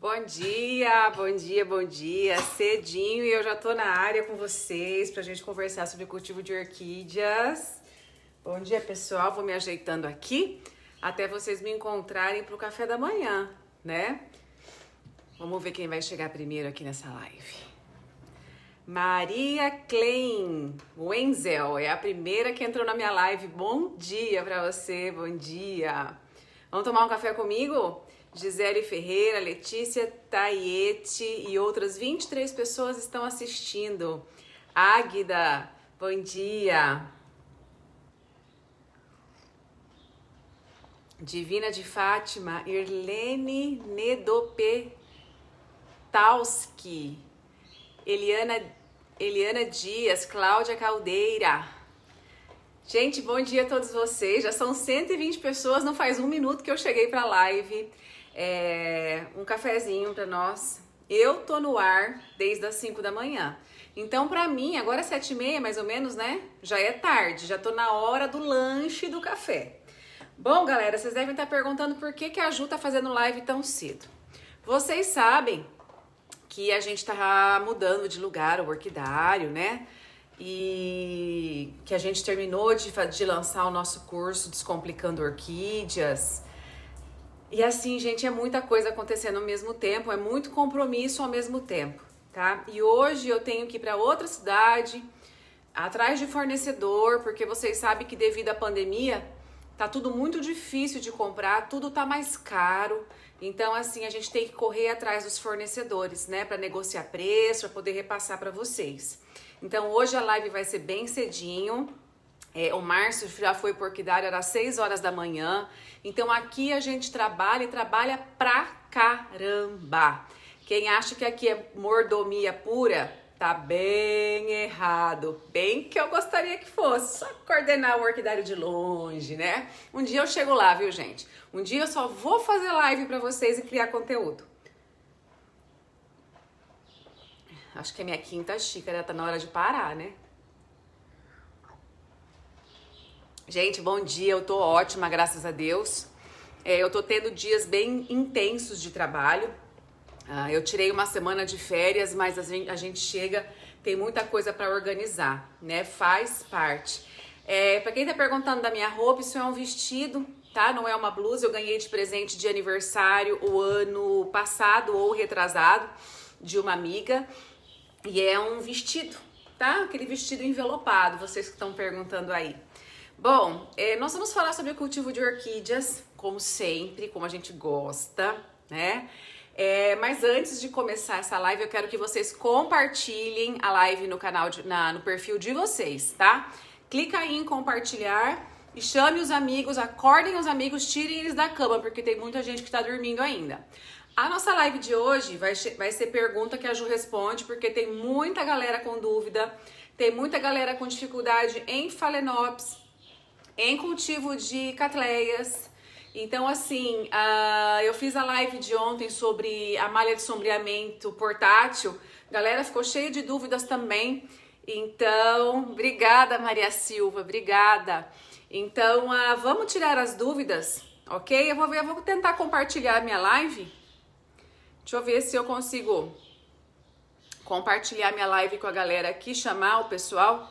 Bom dia, bom dia, bom dia. Cedinho e eu já tô na área com vocês pra gente conversar sobre cultivo de orquídeas. Bom dia, pessoal. Vou me ajeitando aqui até vocês me encontrarem pro café da manhã, né? Vamos ver quem vai chegar primeiro aqui nessa live. Maria Klein Wenzel é a primeira que entrou na minha live. Bom dia para você, bom dia. Vamos tomar um café comigo? Gisele Ferreira, Letícia Taiete e outras 23 pessoas estão assistindo. Águida, bom dia. Divina de Fátima, Irlene Nedopetowski, Eliana, Eliana Dias, Cláudia Caldeira. Gente, bom dia a todos vocês. Já são 120 pessoas, não faz um minuto que eu cheguei para a live é, um cafezinho para nós. Eu tô no ar desde as 5 da manhã. Então, para mim, agora é 7 e meia, mais ou menos, né? Já é tarde, já tô na hora do lanche e do café. Bom, galera, vocês devem estar perguntando por que, que a Ju tá fazendo live tão cedo. Vocês sabem que a gente tá mudando de lugar, o orquidário, né? E que a gente terminou de, de lançar o nosso curso Descomplicando Orquídeas. E assim, gente, é muita coisa acontecendo ao mesmo tempo, é muito compromisso ao mesmo tempo, tá? E hoje eu tenho que ir para outra cidade, atrás de fornecedor, porque vocês sabem que devido à pandemia, tá tudo muito difícil de comprar, tudo tá mais caro. Então, assim, a gente tem que correr atrás dos fornecedores, né, para negociar preço, para poder repassar para vocês. Então, hoje a live vai ser bem cedinho. É, o Márcio já foi por Orquidário, era 6 horas da manhã. Então aqui a gente trabalha e trabalha pra caramba. Quem acha que aqui é mordomia pura, tá bem errado. Bem que eu gostaria que fosse. Só coordenar o orquidário de longe, né? Um dia eu chego lá, viu, gente? Um dia eu só vou fazer live para vocês e criar conteúdo. Acho que é minha quinta xícara tá na hora de parar, né? Gente, bom dia, eu tô ótima, graças a Deus. É, eu tô tendo dias bem intensos de trabalho. Ah, eu tirei uma semana de férias, mas a gente, a gente chega, tem muita coisa para organizar, né? Faz parte. É, para quem tá perguntando da minha roupa, isso é um vestido, tá? Não é uma blusa. Eu ganhei de presente de aniversário o ano passado ou retrasado de uma amiga. E é um vestido, tá? Aquele vestido envelopado, vocês que estão perguntando aí. Bom, é, nós vamos falar sobre o cultivo de orquídeas, como sempre, como a gente gosta, né? É, mas antes de começar essa live, eu quero que vocês compartilhem a live no canal, de, na, no perfil de vocês, tá? Clica aí em compartilhar e chame os amigos, acordem os amigos, tirem eles da cama, porque tem muita gente que está dormindo ainda. A nossa live de hoje vai, vai ser pergunta que a Ju responde, porque tem muita galera com dúvida, tem muita galera com dificuldade em Phalaenopsis, em cultivo de catleias. Então, assim, uh, eu fiz a live de ontem sobre a malha de sombreamento portátil. Galera, ficou cheia de dúvidas também. Então, obrigada, Maria Silva, obrigada. Então, uh, vamos tirar as dúvidas, ok? Eu vou, ver, eu vou tentar compartilhar a minha live. Deixa eu ver se eu consigo compartilhar minha live com a galera aqui, chamar o pessoal.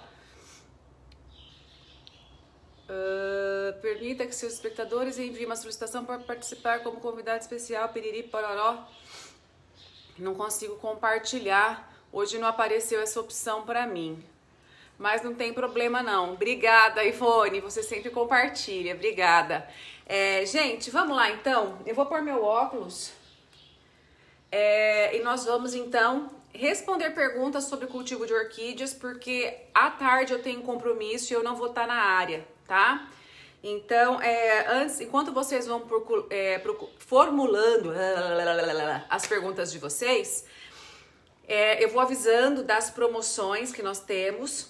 Uh, permita que seus espectadores enviem uma solicitação para participar como convidado especial, piriri, pororó. Não consigo compartilhar. Hoje não apareceu essa opção para mim. Mas não tem problema não. Obrigada, Ivone. Você sempre compartilha. Obrigada. É, gente, vamos lá então. Eu vou pôr meu óculos. É, e nós vamos então responder perguntas sobre cultivo de orquídeas, porque à tarde eu tenho compromisso e eu não vou estar na área tá? Então, é, antes, enquanto vocês vão procur, é, procur, formulando as perguntas de vocês, é, eu vou avisando das promoções que nós temos,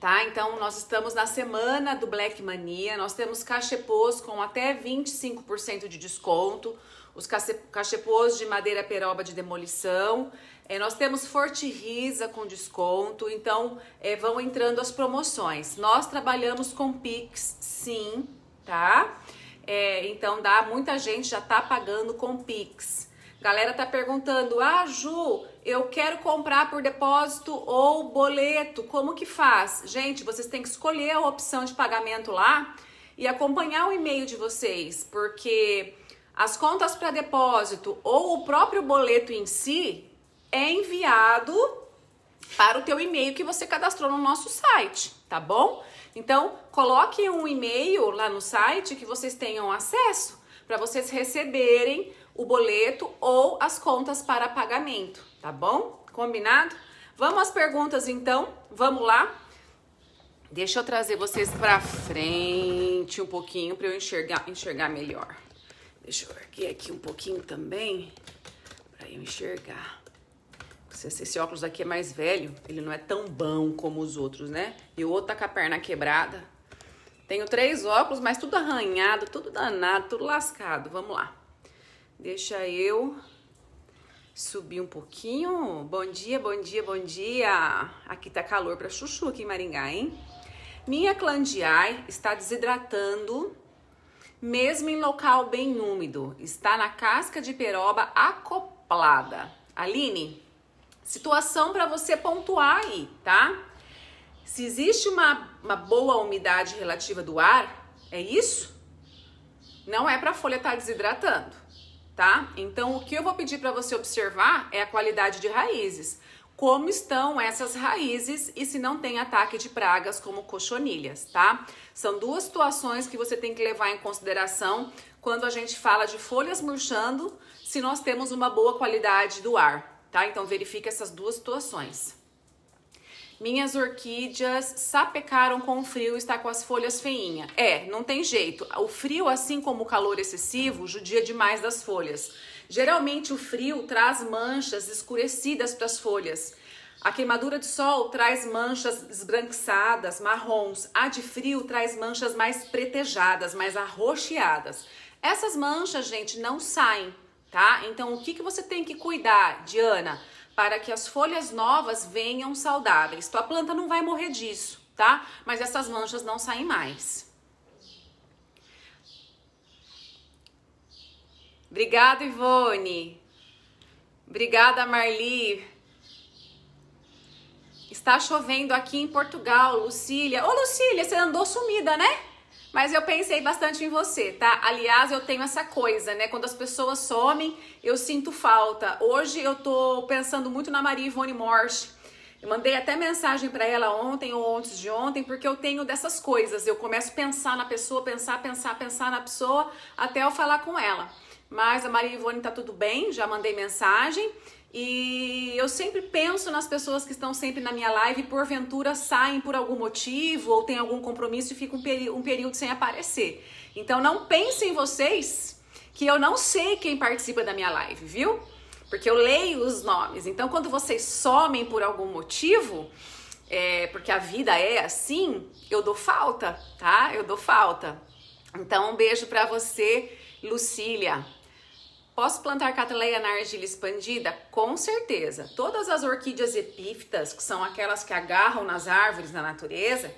tá? Então, nós estamos na semana do Black Mania, nós temos cachepôs com até 25% de desconto, os cachepôs de madeira peroba de demolição, é, nós temos Forte Risa com desconto, então é, vão entrando as promoções. Nós trabalhamos com Pix, sim, tá? É, então dá, muita gente já tá pagando com Pix. Galera tá perguntando, ah, Ju, eu quero comprar por depósito ou boleto, como que faz? Gente, vocês têm que escolher a opção de pagamento lá e acompanhar o e-mail de vocês, porque as contas para depósito ou o próprio boleto em si, é enviado para o teu e-mail que você cadastrou no nosso site, tá bom? Então, coloque um e-mail lá no site que vocês tenham acesso para vocês receberem o boleto ou as contas para pagamento, tá bom? Combinado? Vamos às perguntas então. Vamos lá? Deixa eu trazer vocês para frente um pouquinho para eu enxergar, enxergar melhor. Deixa eu erguer aqui um pouquinho também para eu enxergar. Esse óculos aqui é mais velho, ele não é tão bom como os outros, né? E o outro tá com a perna quebrada. Tenho três óculos, mas tudo arranhado, tudo danado, tudo lascado. Vamos lá. Deixa eu subir um pouquinho. Bom dia, bom dia, bom dia. Aqui tá calor pra chuchu aqui em Maringá, hein? Minha clandiai está desidratando, mesmo em local bem úmido. Está na casca de peroba acoplada. Aline, situação para você pontuar aí, tá? Se existe uma, uma boa umidade relativa do ar, é isso? Não é para a folha estar tá desidratando, tá? Então, o que eu vou pedir para você observar é a qualidade de raízes. Como estão essas raízes e se não tem ataque de pragas como cochonilhas, tá? São duas situações que você tem que levar em consideração quando a gente fala de folhas murchando, se nós temos uma boa qualidade do ar tá? Então verifique essas duas situações. Minhas orquídeas sapecaram com o frio, está com as folhas feinha. É, não tem jeito. O frio, assim como o calor excessivo, judia demais das folhas. Geralmente o frio traz manchas escurecidas para as folhas. A queimadura de sol traz manchas esbranquiçadas, marrons. A de frio traz manchas mais pretejadas, mais arroxeadas. Essas manchas, gente, não saem tá? Então, o que, que você tem que cuidar, Diana, para que as folhas novas venham saudáveis? Tua planta não vai morrer disso, tá? Mas essas manchas não saem mais. Obrigada, Ivone. Obrigada, Marli. Está chovendo aqui em Portugal, Lucília. Ô, Lucília, você andou sumida, né? Mas eu pensei bastante em você, tá? Aliás, eu tenho essa coisa, né? Quando as pessoas somem, eu sinto falta. Hoje eu tô pensando muito na Maria Ivone Morse. Eu mandei até mensagem para ela ontem ou antes de ontem, porque eu tenho dessas coisas. Eu começo a pensar na pessoa, pensar, pensar, pensar na pessoa, até eu falar com ela. Mas a Maria Ivone tá tudo bem, já mandei mensagem. E eu sempre penso nas pessoas que estão sempre na minha live, porventura saem por algum motivo ou tem algum compromisso e ficam um, um período sem aparecer. Então não pensem vocês que eu não sei quem participa da minha live, viu? Porque eu leio os nomes. Então quando vocês somem por algum motivo, é, porque a vida é assim, eu dou falta, tá? Eu dou falta. Então um beijo para você, Lucília. Posso plantar na argila expandida? Com certeza. Todas as orquídeas epífitas, que são aquelas que agarram nas árvores na natureza,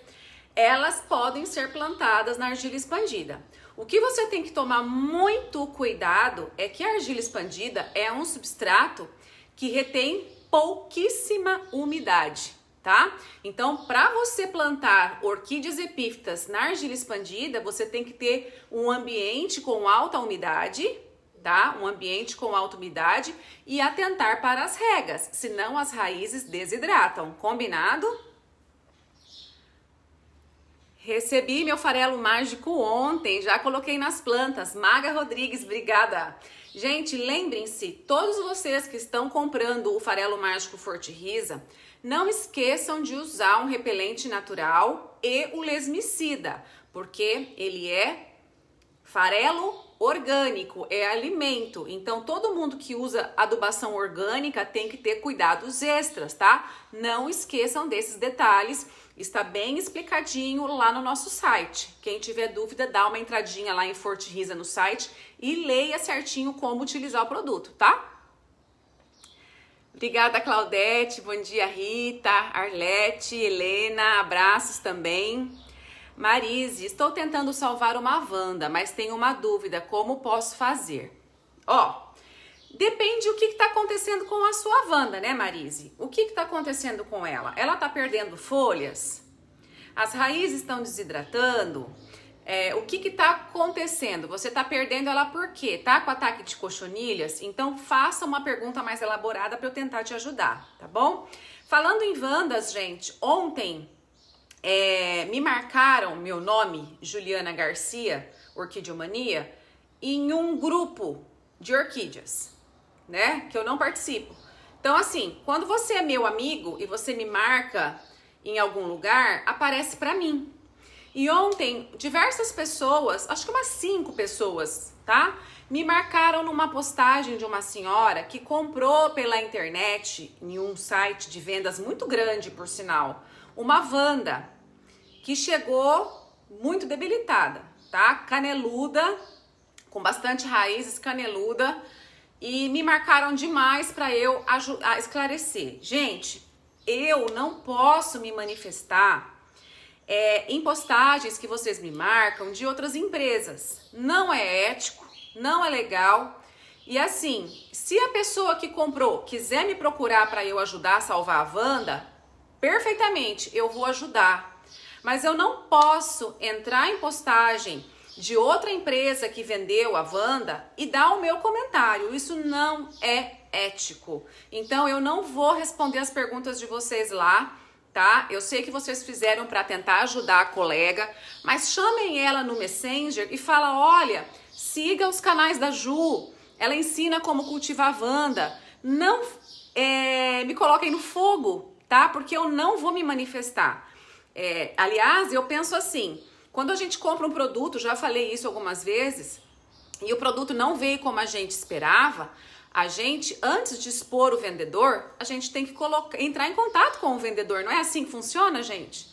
elas podem ser plantadas na argila expandida. O que você tem que tomar muito cuidado é que a argila expandida é um substrato que retém pouquíssima umidade, tá? Então, para você plantar orquídeas epífitas na argila expandida, você tem que ter um ambiente com alta umidade, um ambiente com alta umidade e atentar para as regas, senão as raízes desidratam. Combinado? Recebi meu farelo mágico ontem, já coloquei nas plantas. Maga Rodrigues, obrigada. Gente, lembrem-se, todos vocês que estão comprando o farelo mágico Forte Risa, não esqueçam de usar um repelente natural e o lesmicida, porque ele é farelo orgânico, é alimento. Então, todo mundo que usa adubação orgânica tem que ter cuidados extras, tá? Não esqueçam desses detalhes. Está bem explicadinho lá no nosso site. Quem tiver dúvida, dá uma entradinha lá em Forte Risa no site e leia certinho como utilizar o produto, tá? Obrigada, Claudete. Bom dia, Rita, Arlete, Helena. Abraços também. Marise, estou tentando salvar uma Wanda, mas tenho uma dúvida, como posso fazer? Ó, depende o que está acontecendo com a sua Wanda, né, Marise? O que está acontecendo com ela? Ela está perdendo folhas? As raízes estão desidratando? É, o que está acontecendo? Você está perdendo ela por quê? Tá com ataque de cochonilhas? Então faça uma pergunta mais elaborada para eu tentar te ajudar, tá bom? Falando em Wandas, gente, ontem é, me marcaram meu nome, Juliana Garcia, Orquidiomania, em um grupo de orquídeas, né? Que eu não participo. Então, assim, quando você é meu amigo e você me marca em algum lugar, aparece para mim. E ontem, diversas pessoas, acho que umas cinco pessoas, tá? Me marcaram numa postagem de uma senhora que comprou pela internet, em um site de vendas muito grande, por sinal, uma Wanda que chegou muito debilitada, tá? Caneluda, com bastante raízes, caneluda, e me marcaram demais para eu ajudar, esclarecer. Gente, eu não posso me manifestar é, em postagens que vocês me marcam de outras empresas. Não é ético, não é legal. E assim, se a pessoa que comprou quiser me procurar para eu ajudar a salvar a Wanda, perfeitamente, eu vou ajudar. Mas eu não posso entrar em postagem de outra empresa que vendeu a Wanda e dar o meu comentário. Isso não é ético. Então eu não vou responder as perguntas de vocês lá tá? Eu sei que vocês fizeram para tentar ajudar a colega, mas chamem ela no Messenger e fala: "Olha, siga os canais da Ju. Ela ensina como cultivar vanda. Não é, me coloquem no fogo, tá? Porque eu não vou me manifestar. É, aliás, eu penso assim: quando a gente compra um produto, já falei isso algumas vezes, e o produto não veio como a gente esperava, a gente, antes de expor o vendedor, a gente tem que colocar, entrar em contato com o vendedor. Não é assim que funciona, gente?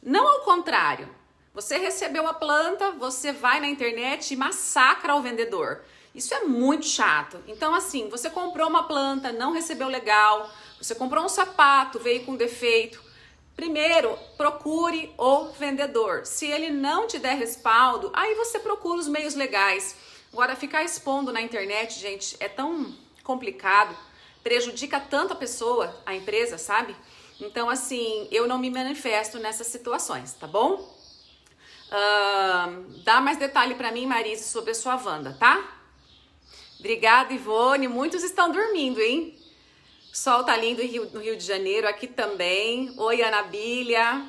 Não ao contrário. Você recebeu a planta, você vai na internet e massacra o vendedor. Isso é muito chato. Então, assim, você comprou uma planta, não recebeu legal, você comprou um sapato, veio com defeito, Primeiro, procure o vendedor. Se ele não te der respaldo, aí você procura os meios legais. Agora, ficar expondo na internet, gente, é tão complicado, prejudica tanto a pessoa, a empresa, sabe? Então, assim, eu não me manifesto nessas situações, tá bom? Uh, dá mais detalhe para mim, Marise, sobre a sua Wanda, tá? Obrigada, Ivone. Muitos estão dormindo, hein? Sol tá lindo no Rio de Janeiro, aqui também. Oi, Anabília.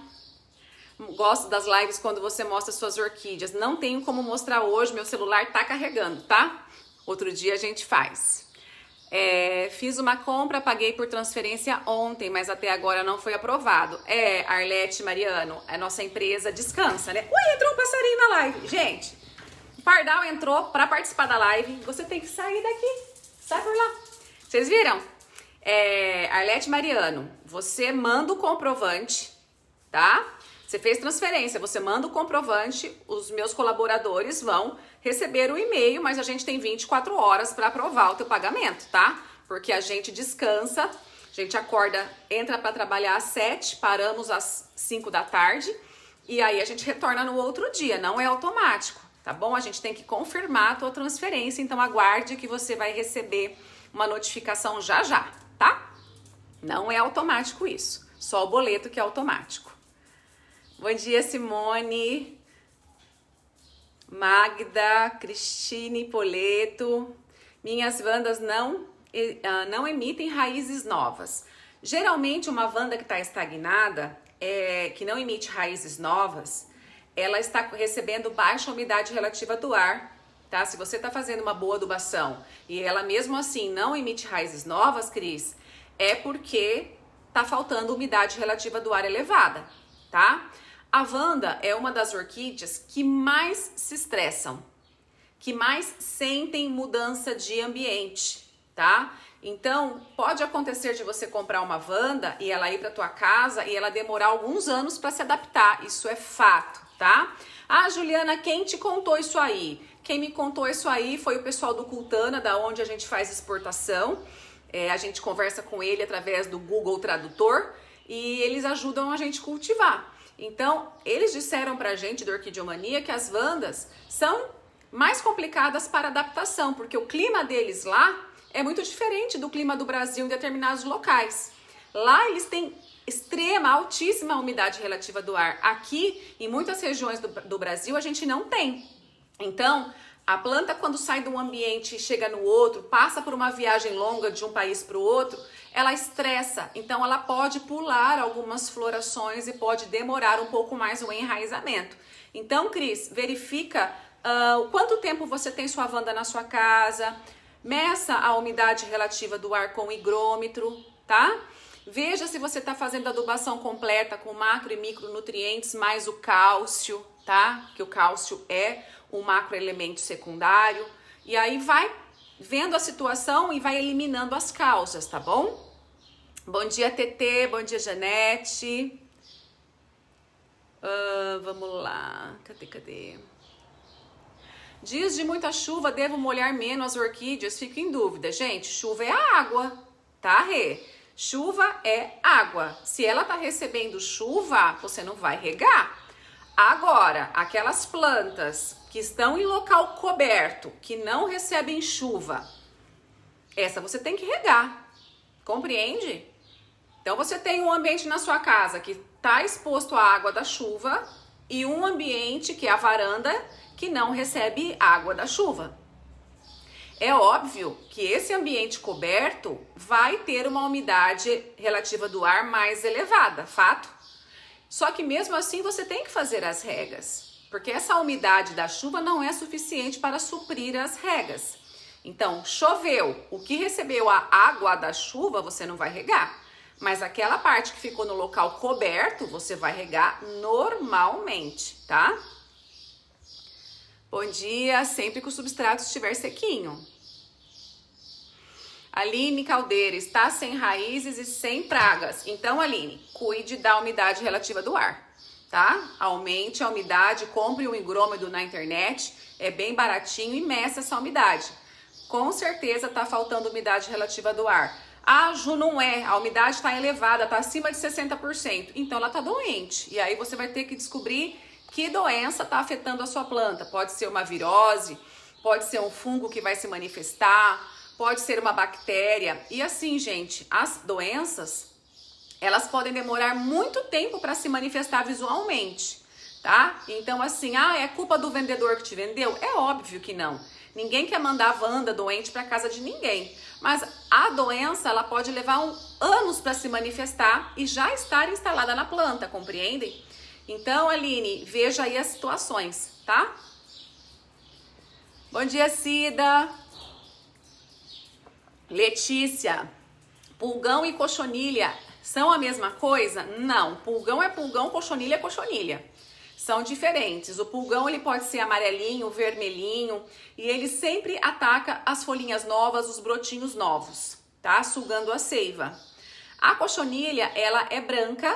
Gosto das lives quando você mostra suas orquídeas. Não tenho como mostrar hoje, meu celular tá carregando, tá? Outro dia a gente faz. É, fiz uma compra, paguei por transferência ontem, mas até agora não foi aprovado. É, Arlete Mariano, a é nossa empresa descansa, né? Ui, entrou um passarinho na live. Gente, o Pardal entrou para participar da live. Você tem que sair daqui. Sai por lá. Vocês viram? É, Arlete Mariano, você manda o comprovante, tá? Você fez transferência, você manda o comprovante, os meus colaboradores vão receber o e-mail, mas a gente tem 24 horas para aprovar o teu pagamento, tá? Porque a gente descansa, a gente acorda, entra para trabalhar às 7, paramos às 5 da tarde e aí a gente retorna no outro dia, não é automático, tá bom? A gente tem que confirmar a tua transferência, então aguarde que você vai receber uma notificação já já. Não é automático isso, só o boleto que é automático. Bom dia, Simone, Magda, Cristine Poleto. Minhas vandas não, ah, não emitem raízes novas. Geralmente, uma vanda que está estagnada, é, que não emite raízes novas, ela está recebendo baixa umidade relativa do ar, tá? Se você está fazendo uma boa adubação e ela mesmo assim não emite raízes novas, Cris, é porque tá faltando umidade relativa do ar elevada, tá? A vanda é uma das orquídeas que mais se estressam, que mais sentem mudança de ambiente, tá? Então, pode acontecer de você comprar uma vanda e ela ir para tua casa e ela demorar alguns anos para se adaptar, isso é fato, tá? Ah, Juliana, quem te contou isso aí? Quem me contou isso aí foi o pessoal do Cultana, da onde a gente faz exportação. É, a gente conversa com ele através do Google Tradutor e eles ajudam a gente cultivar. Então, eles disseram pra gente do Orquidiomania que as vandas são mais complicadas para adaptação, porque o clima deles lá é muito diferente do clima do Brasil em determinados locais. Lá eles têm extrema, altíssima umidade relativa do ar. Aqui, em muitas regiões do, do Brasil, a gente não tem. Então, a planta, quando sai de um ambiente e chega no outro, passa por uma viagem longa de um país para o outro, ela estressa. Então, ela pode pular algumas florações e pode demorar um pouco mais o enraizamento. Então, Cris, verifica uh, quanto tempo você tem sua vanda na sua casa, meça a umidade relativa do ar com o higrômetro, tá? Veja se você está fazendo adubação completa com macro e micronutrientes, mais o cálcio, tá? Que o cálcio é um macroelemento secundário, e aí vai vendo a situação e vai eliminando as causas, tá bom? Bom dia, TT, bom dia, Janete. Uh, vamos lá, cadê, cadê? Dias de muita chuva, devo molhar menos as orquídeas? Fico em dúvida. Gente, chuva é água, tá, Rê? Chuva é água. Se ela tá recebendo chuva, você não vai regar. Agora, aquelas plantas que estão em local coberto, que não recebem chuva, essa você tem que regar. Compreende? Então você tem um ambiente na sua casa que está exposto à água da chuva e um ambiente que é a varanda que não recebe água da chuva. É óbvio que esse ambiente coberto vai ter uma umidade relativa do ar mais elevada, fato? Só que mesmo assim você tem que fazer as regas, porque essa umidade da chuva não é suficiente para suprir as regas. Então, choveu, o que recebeu a água da chuva você não vai regar, mas aquela parte que ficou no local coberto você vai regar normalmente, tá? Bom dia, sempre que o substrato estiver sequinho. Aline Caldeira, está sem raízes e sem pragas. Então, Aline, cuide da umidade relativa do ar, tá? Aumente a umidade, compre um higrômetro na internet, é bem baratinho e meça essa umidade. Com certeza está faltando umidade relativa do ar. A ah, Ju, não é. A umidade está elevada, está acima de 60%. Então ela está doente. E aí você vai ter que descobrir que doença está afetando a sua planta. Pode ser uma virose, pode ser um fungo que vai se manifestar, pode ser uma bactéria. E assim, gente, as doenças, elas podem demorar muito tempo para se manifestar visualmente, tá? Então, assim, ah, é culpa do vendedor que te vendeu? É óbvio que não. Ninguém quer mandar a Wanda doente para casa de ninguém. Mas a doença, ela pode levar um, anos para se manifestar e já estar instalada na planta, compreendem? Então, Aline, veja aí as situações, tá? Bom dia, Cida. Letícia, pulgão e cochonilha são a mesma coisa? Não, pulgão é pulgão, cochonilha é cochonilha. São diferentes. O pulgão ele pode ser amarelinho, vermelhinho e ele sempre ataca as folhinhas novas, os brotinhos novos, tá? Sugando a seiva. A cochonilha ela é branca,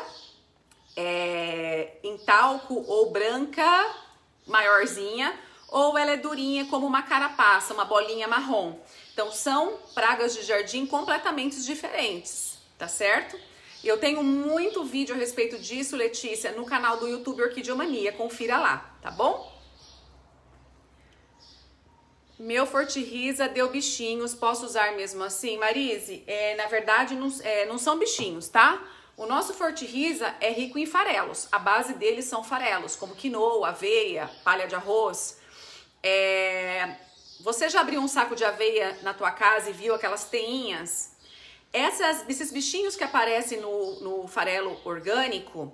é, em talco ou branca, maiorzinha, ou ela é durinha como uma carapaça, uma bolinha marrom. Então são pragas de jardim completamente diferentes, tá certo? Eu tenho muito vídeo a respeito disso, Letícia, no canal do YouTube Orquidiomania, confira lá, tá bom? Meu Risa deu bichinhos, posso usar mesmo assim? Marise, é, na verdade não, é, não são bichinhos, tá? O nosso Risa é rico em farelos, a base dele são farelos, como quinoa, aveia, palha de arroz. É, você já abriu um saco de aveia na tua casa e viu aquelas teinhas? Essas, esses bichinhos que aparecem no, no farelo orgânico,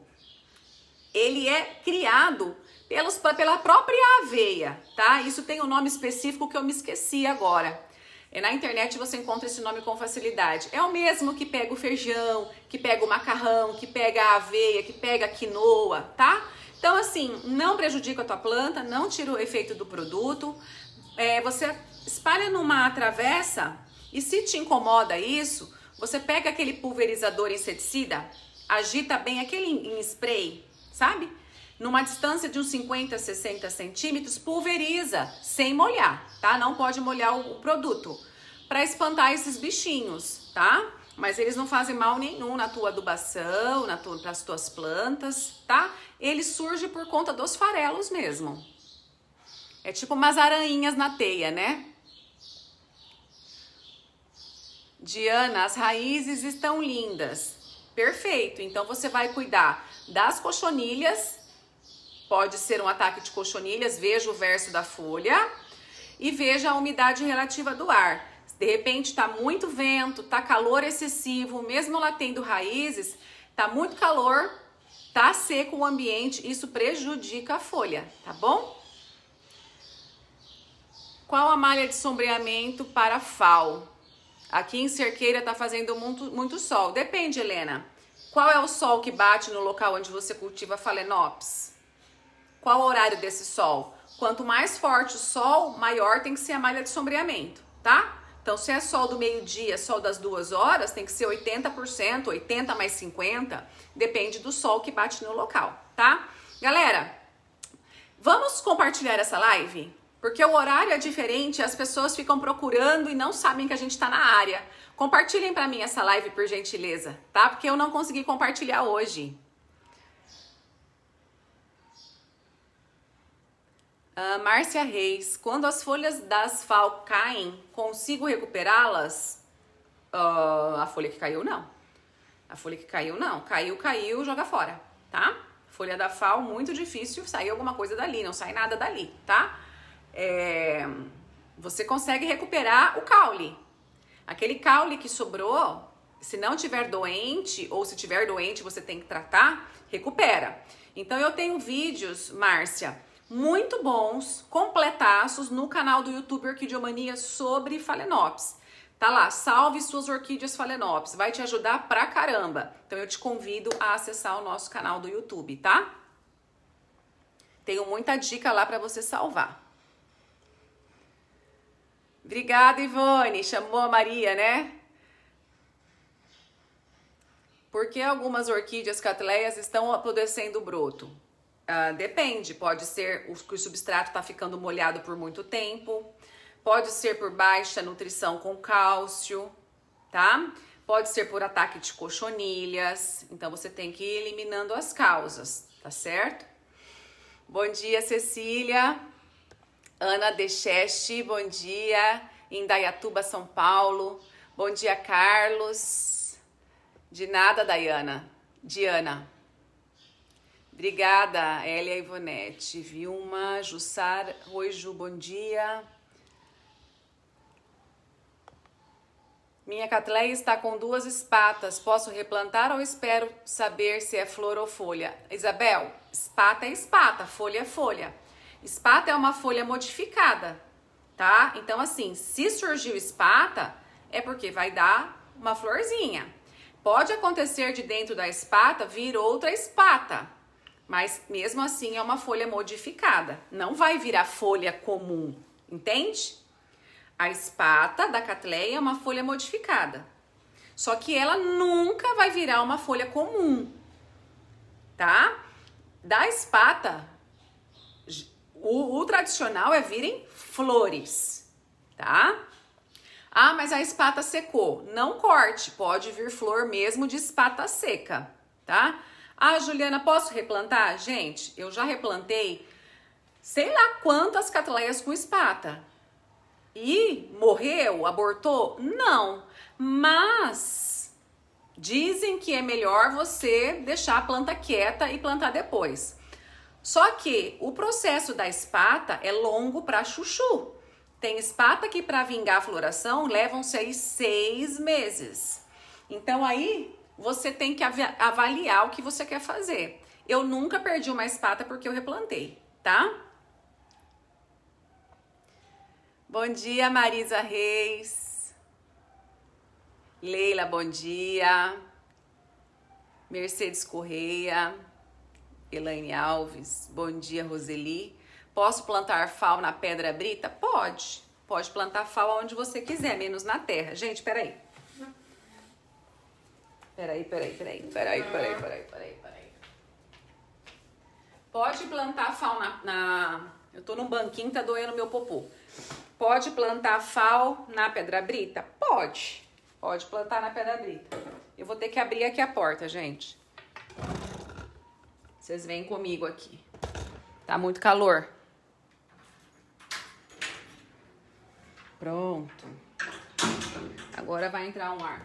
ele é criado pelos, pela própria aveia, tá? Isso tem um nome específico que eu me esqueci agora. É, na internet você encontra esse nome com facilidade. É o mesmo que pega o feijão, que pega o macarrão, que pega a aveia, que pega a quinoa, tá? Então, assim, não prejudica a tua planta, não tira o efeito do produto é, você espalha numa travessa e se te incomoda isso, você pega aquele pulverizador inseticida, agita bem aquele em spray, sabe? Numa distância de uns 50, 60 centímetros, pulveriza sem molhar, tá? Não pode molhar o, o produto para espantar esses bichinhos, tá? Mas eles não fazem mal nenhum na tua adubação, na tua, nas tuas plantas, tá? Ele surge por conta dos farelos mesmo, é tipo umas aranhinhas na teia, né? Diana, as raízes estão lindas. Perfeito. Então você vai cuidar das cochonilhas. Pode ser um ataque de cochonilhas, veja o verso da folha e veja a umidade relativa do ar. De repente está muito vento, está calor excessivo, mesmo lá tendo raízes, está muito calor, está seco o ambiente, isso prejudica a folha, tá bom? Qual a malha de sombreamento para FAO? Aqui em Cerqueira está fazendo muito, muito sol. Depende, Helena. Qual é o sol que bate no local onde você cultiva Phalaenopsis? Qual o horário desse sol? Quanto mais forte o sol, maior tem que ser a malha de sombreamento, tá? Então, se é sol do meio-dia, sol das duas horas, tem que ser 80%, 80 mais 50, depende do sol que bate no local, tá? Galera, vamos compartilhar essa live? Porque o horário é diferente, as pessoas ficam procurando e não sabem que a gente está na área. Compartilhem para mim essa live, por gentileza, tá? Porque eu não consegui compartilhar hoje. Uh, Márcia Reis, quando as folhas das FAO caem, consigo recuperá-las? Uh, a folha que caiu, não. A folha que caiu, não. Caiu, caiu, joga fora, tá? Folha da FAO, muito difícil sair alguma coisa dali, não sai nada dali, tá? é, você consegue recuperar o caule. Aquele caule que sobrou, se não tiver doente ou se tiver doente você tem que tratar, recupera. Então eu tenho vídeos, Márcia, muito bons, completaços no canal do YouTube Orquidiomania sobre Phalaenopsis. Tá lá, salve suas orquídeas Phalaenopsis, vai te ajudar pra caramba. Então eu te convido a acessar o nosso canal do YouTube, tá? Tenho muita dica lá para você salvar. Obrigada, Ivone. Chamou a Maria, né? Por que algumas orquídeas catleias estão apodrecendo o broto? Ah, depende, pode ser que o substrato está ficando molhado por muito tempo, pode ser por baixa nutrição com cálcio, tá? Pode ser por ataque de cochonilhas, então você tem que ir eliminando as causas, tá certo? Bom dia, Cecília. Ana Decheste, bom dia. Indaiatuba, São Paulo. Bom dia, Carlos. De nada, Dayana. Diana. Obrigada, Elia Ivonete. Vilma, Jussar. Oi, Ju, bom dia. Minha catleia está com duas espatas. Posso replantar ou espero saber se é flor ou folha? Isabel, espata é espata, folha é folha. Espata é uma folha modificada, tá? Então, assim, se surgiu espata, é porque vai dar uma florzinha. Pode acontecer de dentro da espata vir outra espata, mas mesmo assim é uma folha modificada. Não vai virar folha comum, entende? A espata da catleia é uma folha modificada. Só que ela nunca vai virar uma folha comum, tá? Da espata o, o tradicional é virem flores, tá? Ah, mas a espata secou. Não corte, pode vir flor mesmo de espata seca, tá? Ah, Juliana, posso replantar? Gente, eu já replantei sei lá quantas cataleias com espata. E morreu, abortou? Não. Mas dizem que é melhor você deixar a planta quieta e plantar depois. Só que o processo da espata é longo para chuchu. Tem espata que para vingar a floração levam-se aí seis meses. Então aí você tem que avaliar o que você quer fazer. Eu nunca perdi uma espata porque eu replantei, tá? Bom dia, Marisa Reis. Leila, bom dia. Mercedes Correia. Elaine Alves. Bom dia, Roseli. Posso plantar fal na pedra brita? Pode. Pode plantar fal onde você quiser, menos na terra. Gente, peraí. Peraí, peraí, peraí. Peraí, peraí, peraí, peraí, peraí. Pode plantar fal na, na... Eu tô num banquinho, tá doendo meu popô. Pode plantar fal na pedra brita? Pode. Pode plantar na pedra brita. Eu vou ter que abrir aqui a porta, gente. Vocês vêm comigo aqui. Tá muito calor. Pronto. Agora vai entrar um ar.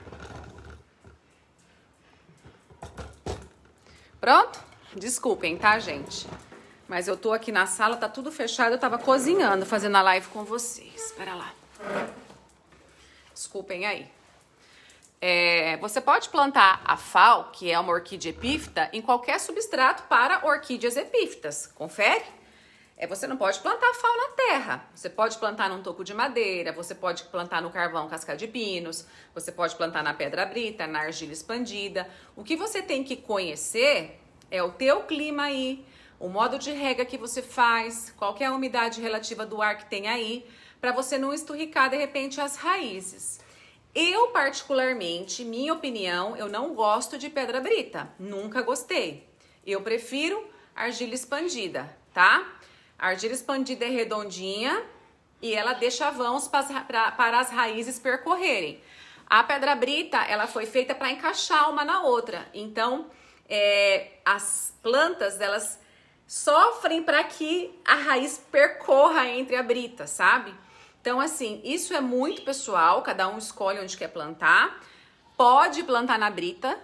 Pronto? Desculpem, tá, gente? Mas eu tô aqui na sala, tá tudo fechado, eu tava cozinhando, fazendo a live com vocês. Espera lá. Desculpem aí. É, você pode plantar a FAL, que é uma orquídea epífita, em qualquer substrato para orquídeas epífitas. Confere? É, você não pode plantar FAL na terra. Você pode plantar num toco de madeira, você pode plantar no carvão casca de pinos, você pode plantar na pedra brita, na argila expandida. O que você tem que conhecer é o teu clima aí, o modo de rega que você faz, qual é a umidade relativa do ar que tem aí, para você não esturricar de repente as raízes. Eu, particularmente, minha opinião, eu não gosto de pedra brita. Nunca gostei. Eu prefiro argila expandida, tá? A argila expandida é redondinha e ela deixa vãos para as raízes percorrerem. A pedra brita, ela foi feita para encaixar uma na outra. Então, é, as plantas, elas sofrem para que a raiz percorra entre a brita, sabe? Então, assim, isso é muito pessoal, cada um escolhe onde quer plantar. Pode plantar na brita,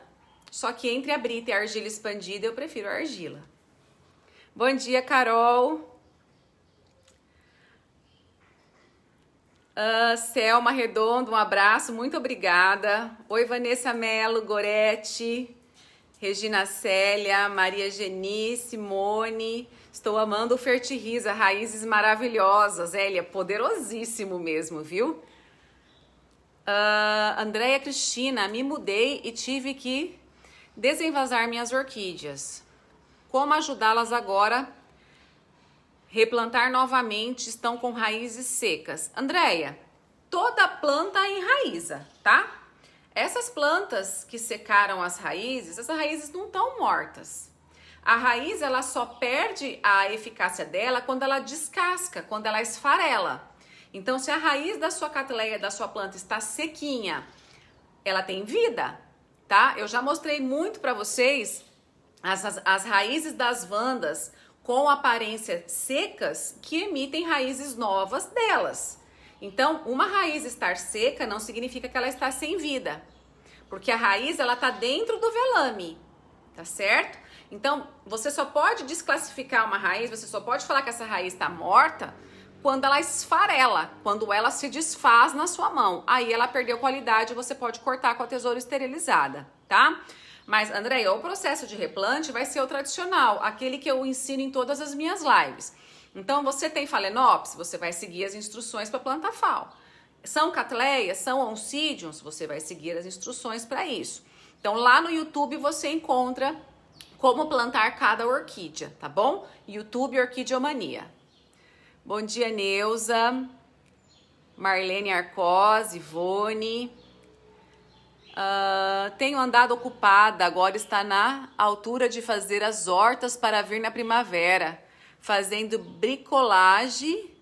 só que entre a brita e a argila expandida, eu prefiro a argila. Bom dia, Carol. Uh, Selma Redondo, um abraço, muito obrigada. Oi, Vanessa Mello, Gorete, Regina Célia, Maria Geni, Simone. Estou amando o Fertiriza, raízes maravilhosas. é? É poderosíssimo mesmo, viu? Uh, Andréia Cristina, me mudei e tive que desenvasar minhas orquídeas. Como ajudá-las agora? Replantar novamente, estão com raízes secas. Andréia, toda planta enraiza, tá? Essas plantas que secaram as raízes, essas raízes não estão mortas. A raiz ela só perde a eficácia dela quando ela descasca, quando ela esfarela. Então, se a raiz da sua catleia, da sua planta está sequinha, ela tem vida, tá? Eu já mostrei muito para vocês as, as, as, raízes das vandas com aparência secas que emitem raízes novas delas. Então, uma raiz estar seca não significa que ela está sem vida, porque a raiz ela está dentro do velame, tá certo? Então, você só pode desclassificar uma raiz, você só pode falar que essa raiz está morta quando ela esfarela, quando ela se desfaz na sua mão. Aí ela perdeu qualidade e você pode cortar com a tesoura esterilizada, tá? Mas, Andréia, o processo de replante vai ser o tradicional, aquele que eu ensino em todas as minhas lives. Então, você tem Phalaenopsis, você vai seguir as instruções para plantar. fal. São catleias, são oncidiums, você vai seguir as instruções para isso. Então, lá no YouTube você encontra como plantar cada orquídea, tá bom? YouTube Orquidiomania. Bom dia, Neuza. Marlene Arcos, Ivone. Uh, tenho andado ocupada, agora está na altura de fazer as hortas para vir na primavera, fazendo bricolagem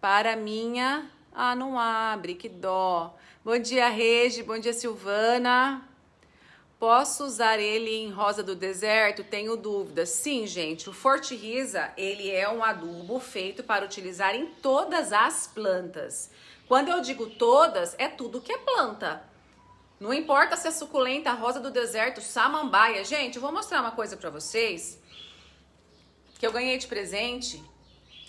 para minha. Ah, não abre, que dó. Bom dia, Regi, bom dia, Silvana. Posso usar ele em rosa do deserto? Tenho dúvidas. Sim, gente, o Fortiriza, ele é um adubo feito para utilizar em todas as plantas. Quando eu digo todas, é tudo que é planta. Não importa se é suculenta, rosa do deserto, samambaia. Gente, eu vou mostrar uma coisa para vocês que eu ganhei de presente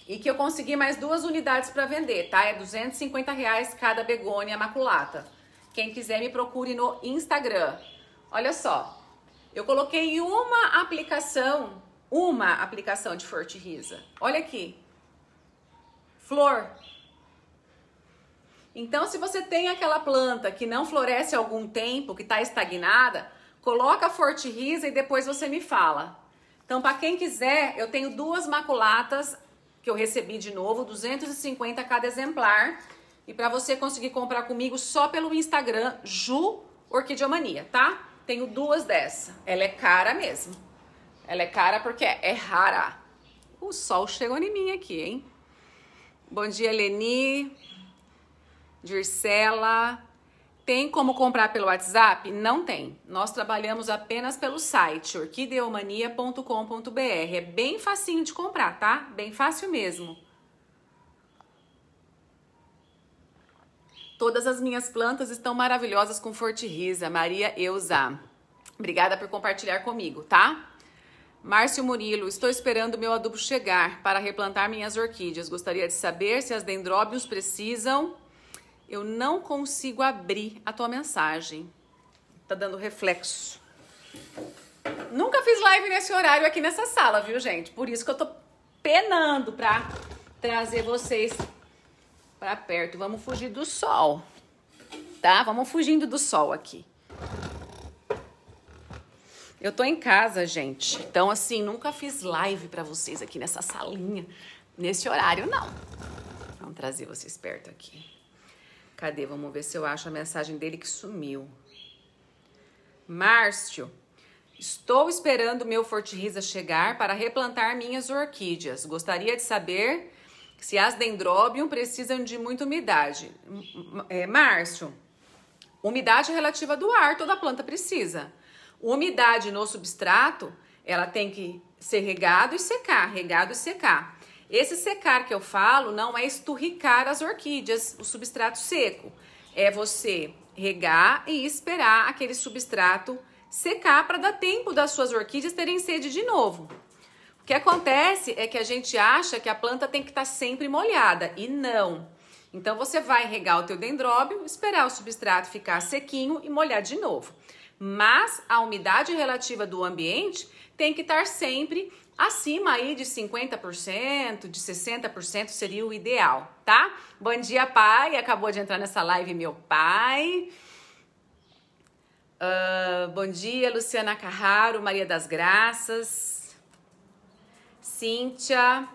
e que eu consegui mais duas unidades para vender, tá? É 250 reais cada begônia maculata. Quem quiser me procure no Instagram Olha só, eu coloquei uma aplicação, uma aplicação de Forte Risa. Olha aqui. Flor. Então, se você tem aquela planta que não floresce há algum tempo, que está estagnada, coloca a Risa e depois você me fala. Então, para quem quiser, eu tenho duas maculatas que eu recebi de novo, 250 cada exemplar. E para você conseguir comprar comigo só pelo Instagram, Ju Orquidiomania, tá? tenho duas dessa. Ela é cara mesmo. Ela é cara porque é rara. O sol chegou em mim aqui, hein? Bom dia, Leni. Dircela. Tem como comprar pelo WhatsApp? Não tem. Nós trabalhamos apenas pelo site orquideomania.com.br. É bem facinho de comprar, tá? Bem fácil mesmo. Todas as minhas plantas estão maravilhosas com Forte Risa, Maria Eusa. Obrigada por compartilhar comigo, tá? Márcio Murilo, estou esperando meu adubo chegar para replantar minhas orquídeas. Gostaria de saber se as dendróbios precisam. Eu não consigo abrir a tua mensagem. Tá dando reflexo. Nunca fiz live nesse horário aqui nessa sala, viu, gente? Por isso que eu tô penando para trazer vocês para perto. Vamos fugir do sol, tá? Vamos fugindo do sol aqui. Eu tô em casa, gente. Então, assim, nunca fiz live para vocês aqui nessa salinha, nesse horário, não. Vamos trazer vocês perto aqui. Cadê? Vamos ver se eu acho a mensagem dele que sumiu. Márcio, estou esperando meu Risa chegar para replantar minhas orquídeas. Gostaria de saber se as dendróbium precisam de muita umidade. É, Márcio, umidade relativa do ar, toda planta precisa. Umidade no substrato, ela tem que ser regado e secar, regado e secar. Esse secar que eu falo não é esturricar as orquídeas, o substrato seco. É você regar e esperar aquele substrato secar para dar tempo das suas orquídeas terem sede de novo. O que acontece é que a gente acha que a planta tem que estar tá sempre molhada e não. Então você vai regar o teu dendróbio, esperar o substrato ficar sequinho e molhar de novo. Mas a umidade relativa do ambiente tem que estar sempre acima aí de 50%, de 60% seria o ideal, tá? Bom dia, pai. Acabou de entrar nessa live meu pai. Uh, bom dia, Luciana Carraro, Maria das Graças. Cíntia.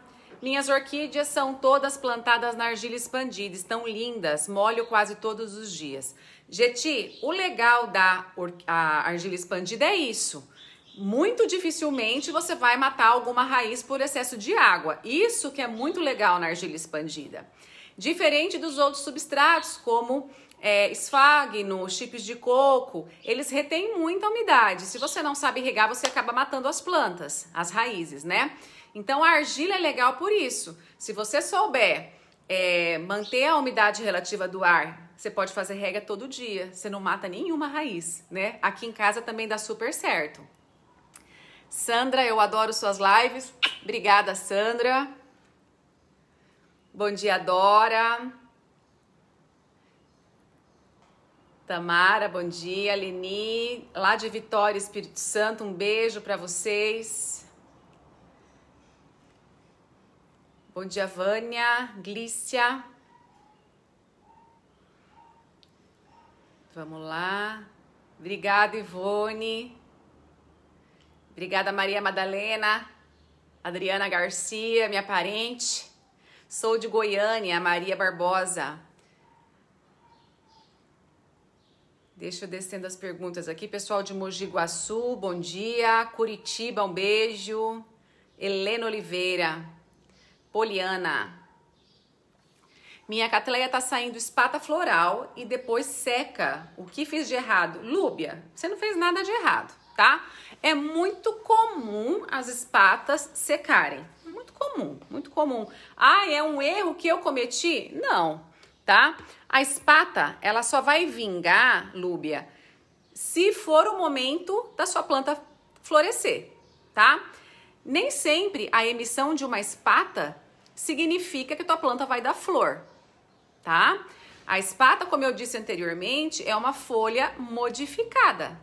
Minhas orquídeas são todas plantadas na argila expandida, estão lindas, molho quase todos os dias. Geti, o legal da argila expandida é isso. Muito dificilmente você vai matar alguma raiz por excesso de água. Isso que é muito legal na argila expandida. Diferente dos outros substratos, como é, esfagno, chips de coco, eles retêm muita umidade. Se você não sabe regar, você acaba matando as plantas, as raízes, né? Então a argila é legal por isso. Se você souber é, manter a umidade relativa do ar, você pode fazer rega todo dia. Você não mata nenhuma raiz, né? Aqui em casa também dá super certo. Sandra, eu adoro suas lives. Obrigada, Sandra. Bom dia, Dora. Tamara, bom dia. Leni, lá de Vitória, Espírito Santo, um beijo para vocês. Bom dia, Vânia, Glícia. Vamos lá. Obrigada, Ivone. Obrigada, Maria Madalena. Adriana Garcia, minha parente. Sou de Goiânia, Maria Barbosa. Deixa eu descendo as perguntas aqui. Pessoal de Mogi Guaçu, bom dia. Curitiba, um beijo. Helena Oliveira. Poliana. Minha catleia tá saindo espata floral e depois seca. O que fiz de errado? Lúbia, você não fez nada de errado, tá? É muito comum as espatas secarem. Muito comum, muito comum. Ah, é um erro que eu cometi? Não, tá? A espata, ela só vai vingar, Lúbia, se for o momento da sua planta florescer, tá? Nem sempre a emissão de uma espata significa que tua planta vai dar flor, tá? A espata, como eu disse anteriormente, é uma folha modificada.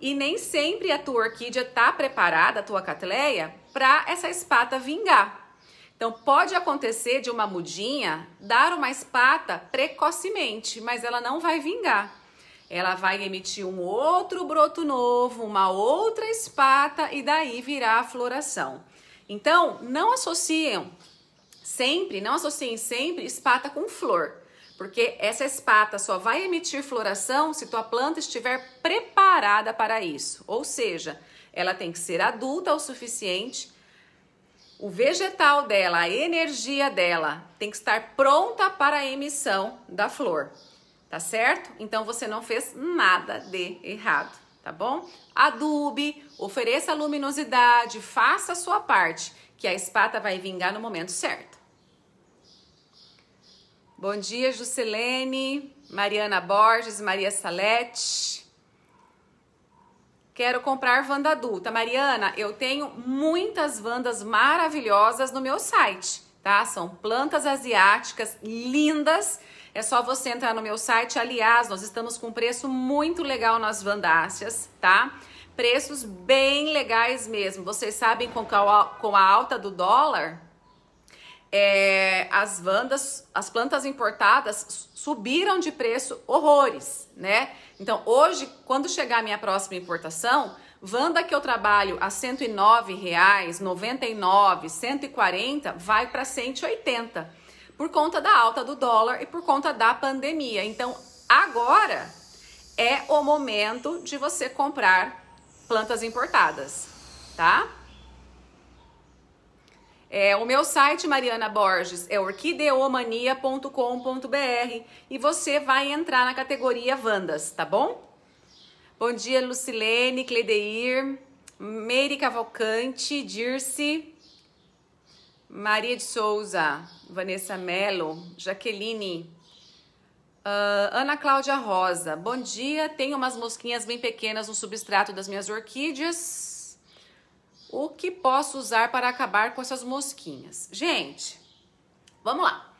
E nem sempre a tua orquídea está preparada, a tua catleia, para essa espata vingar. Então pode acontecer de uma mudinha dar uma espata precocemente, mas ela não vai vingar. Ela vai emitir um outro broto novo, uma outra espata e daí virá a floração. Então, não associem sempre, não associem sempre espata com flor, porque essa espata só vai emitir floração se tua planta estiver preparada para isso. Ou seja, ela tem que ser adulta o suficiente, o vegetal dela, a energia dela tem que estar pronta para a emissão da flor, tá certo? Então você não fez nada de errado tá bom? Adube, ofereça luminosidade, faça a sua parte, que a espata vai vingar no momento certo. Bom dia, Juscelene, Mariana Borges, Maria Salete. Quero comprar Vanda adulta. Mariana, eu tenho muitas Vandas maravilhosas no meu site, tá? São plantas asiáticas lindas. É só você entrar no meu site. Aliás, nós estamos com um preço muito legal nas Vandáceas, tá? Preços bem legais mesmo. Vocês sabem com a alta do dólar, é, as vandas, as plantas importadas subiram de preço horrores, né? Então hoje, quando chegar a minha próxima importação, vanda que eu trabalho a 109 reais, 99, 140, vai para 180 por conta da alta do dólar e por conta da pandemia. Então agora é o momento de você comprar plantas importadas, tá? É, o meu site, Mariana Borges, é orquideomania.com.br e você vai entrar na categoria Vandas, tá bom? Bom dia, Lucilene, Cledeir, Meire Cavalcante, Dirce, Maria de Souza, Vanessa Mello, Jaqueline, uh, Ana Cláudia Rosa. Bom dia, tenho umas mosquinhas bem pequenas no substrato das minhas orquídeas o que posso usar para acabar com essas mosquinhas? Gente, vamos lá.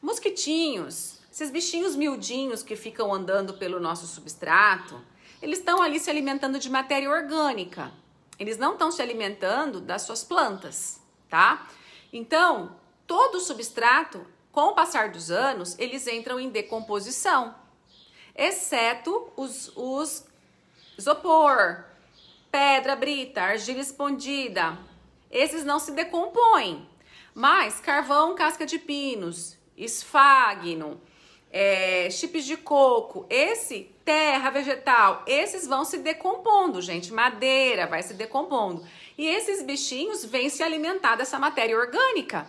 Mosquitinhos, esses bichinhos miudinhos que ficam andando pelo nosso substrato, eles estão ali se alimentando de matéria orgânica. Eles não estão se alimentando das suas plantas, tá? Então, todo o substrato, com o passar dos anos, eles entram em decomposição, exceto os, os isopor, pedra brita, argila escondida. esses não se decompõem. Mas carvão, casca de pinos, esfagno, é, chips de coco, esse terra vegetal, esses vão se decompondo, gente. Madeira vai se decompondo. E esses bichinhos vêm se alimentar dessa matéria orgânica.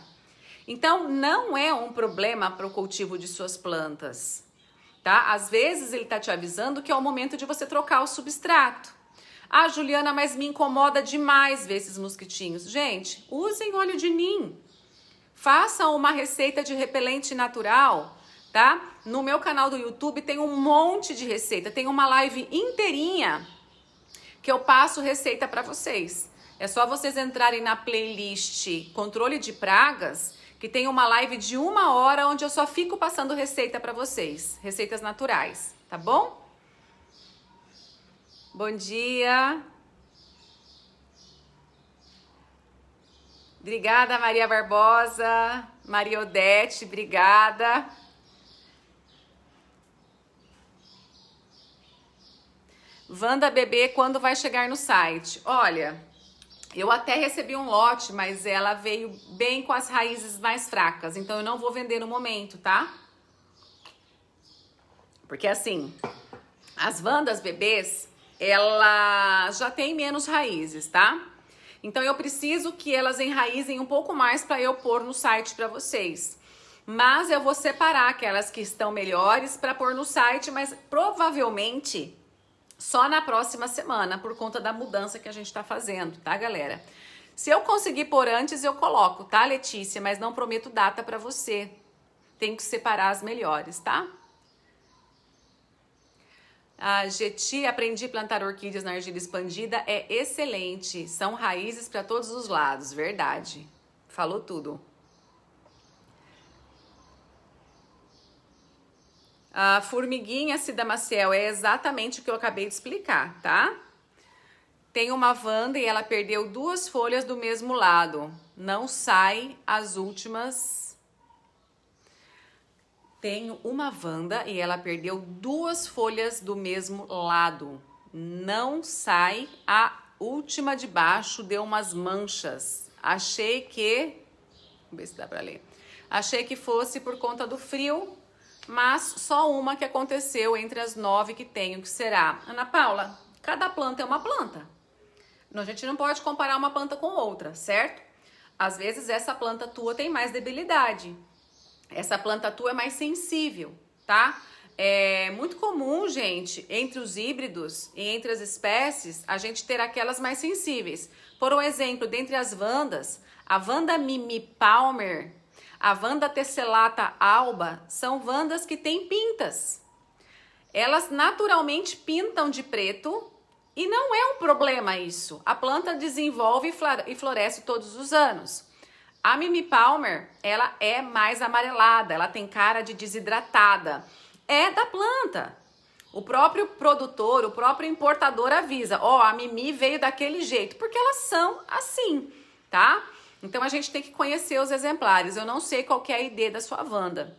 Então, não é um problema para o cultivo de suas plantas, tá? Às vezes ele está te avisando que é o momento de você trocar o substrato. Ah, Juliana, mas me incomoda demais ver esses mosquitinhos. Gente, usem óleo de nim. Façam uma receita de repelente natural, tá? No meu canal do YouTube tem um monte de receita, tem uma live inteirinha que eu passo receita para vocês. É só vocês entrarem na playlist Controle de Pragas, que tem uma live de uma hora onde eu só fico passando receita para vocês, receitas naturais, tá bom? Bom dia. Obrigada, Maria Barbosa. Maria Odete, obrigada. Vanda Bebê, quando vai chegar no site? Olha, eu até recebi um lote, mas ela veio bem com as raízes mais fracas, então eu não vou vender no momento, tá? Porque assim, as Vandas bebês, ela já tem menos raízes, tá? Então eu preciso que elas enraizem um pouco mais para eu pôr no site para vocês. Mas eu vou separar aquelas que estão melhores para pôr no site, mas provavelmente só na próxima semana, por conta da mudança que a gente está fazendo, tá, galera? Se eu conseguir pôr antes, eu coloco, tá, Letícia? Mas não prometo data para você. Tenho que separar as melhores, tá? A Geti, aprendi a plantar orquídeas na argila expandida, é excelente. São raízes para todos os lados, verdade. Falou tudo. A formiguinha Cida Maciel é exatamente o que eu acabei de explicar, tá? Tem uma Wanda e ela perdeu duas folhas do mesmo lado. Não sai as últimas tenho uma vanda e ela perdeu duas folhas do mesmo lado. Não sai, a última de baixo deu umas manchas. Achei que. Vamos ver se dá pra ler. Achei que fosse por conta do frio, mas só uma que aconteceu entre as nove que tenho, que será. Ana Paula, cada planta é uma planta. A gente não pode comparar uma planta com outra, certo? Às vezes essa planta tua tem mais debilidade. Essa planta tua é mais sensível, tá? É muito comum, gente, entre os híbridos e entre as espécies, a gente ter aquelas mais sensíveis. Por um exemplo, dentre as vandas, a vanda Mimi Palmer, a vanda Tessellata alba, são vandas que têm pintas. Elas naturalmente pintam de preto e não é um problema isso. A planta desenvolve e floresce todos os anos. A Mimi Palmer, ela é mais amarelada, ela tem cara de desidratada. É da planta. O próprio produtor, o próprio importador avisa: ó, oh, a Mimi veio daquele jeito, porque elas são assim, tá? Então a gente tem que conhecer os exemplares. Eu não sei qual é a ideia da sua Wanda,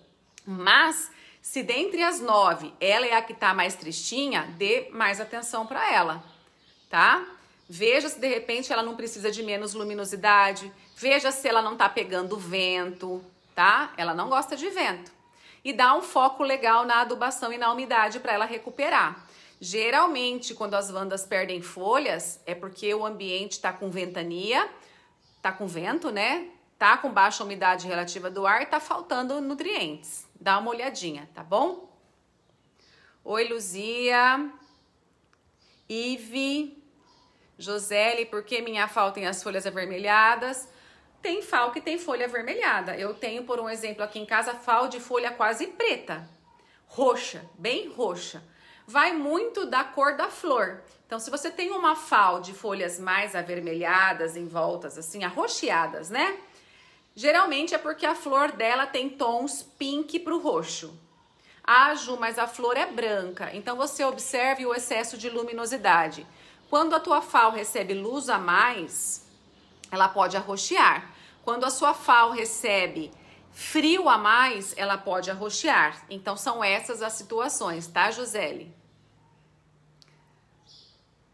mas se dentre as nove ela é a que tá mais tristinha, dê mais atenção para ela, tá? Veja se de repente ela não precisa de menos luminosidade Veja se ela não tá pegando vento, tá? Ela não gosta de vento. E dá um foco legal na adubação e na umidade para ela recuperar. Geralmente, quando as vandas perdem folhas, é porque o ambiente está com ventania, tá com vento, né? Tá com baixa umidade relativa do ar, tá faltando nutrientes. Dá uma olhadinha, tá bom? Oi, Luzia. Ive. Josele, por que minha falta tem as folhas avermelhadas? tem fal que tem folha avermelhada. Eu tenho, por um exemplo, aqui em casa, fal de folha quase preta, roxa, bem roxa. Vai muito da cor da flor. Então, se você tem uma fal de folhas mais avermelhadas, em voltas, assim, arroxeadas, né? Geralmente é porque a flor dela tem tons pink para o roxo. Ah, Ju, mas a flor é branca. Então você observe o excesso de luminosidade. Quando a tua fal recebe luz a mais, ela pode arroxear. Quando a sua FAO recebe frio a mais, ela pode arroxear. Então são essas as situações, tá, Josele?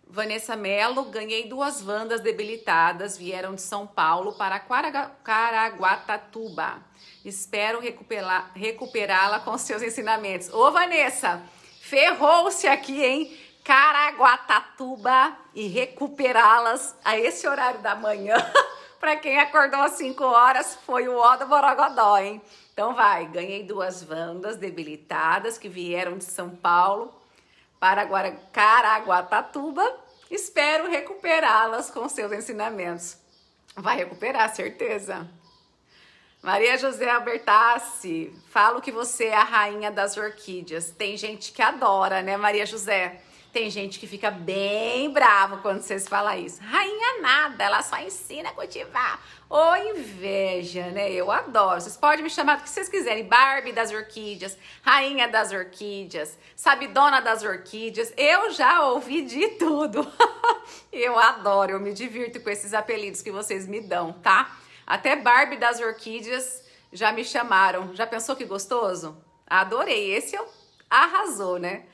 Vanessa Mello, ganhei duas vandas debilitadas, vieram de São Paulo para Caraguatatuba. Espero recuperá-la com seus ensinamentos. Ô, Vanessa, ferrou-se aqui, hein? Caraguatatuba e recuperá-las a esse horário da manhã. Para quem acordou às 5 horas, foi o ó do Borogodó, hein? Então vai, ganhei duas vandas debilitadas que vieram de São Paulo para Caraguatatuba. Espero recuperá-las com seus ensinamentos. Vai recuperar, certeza. Maria José Albertassi, falo que você é a rainha das orquídeas. Tem gente que adora, né, Maria José? Tem gente que fica bem bravo quando vocês falam isso. Rainha nada, ela só ensina a cultivar. Ô, oh, inveja, né? Eu adoro. Vocês podem me chamar do que vocês quiserem. Barbie das orquídeas, rainha das orquídeas, sabidona das orquídeas. Eu já ouvi de tudo. eu adoro, eu me divirto com esses apelidos que vocês me dão, tá? Até Barbie das orquídeas já me chamaram. Já pensou que gostoso? Adorei. Esse eu arrasou, né?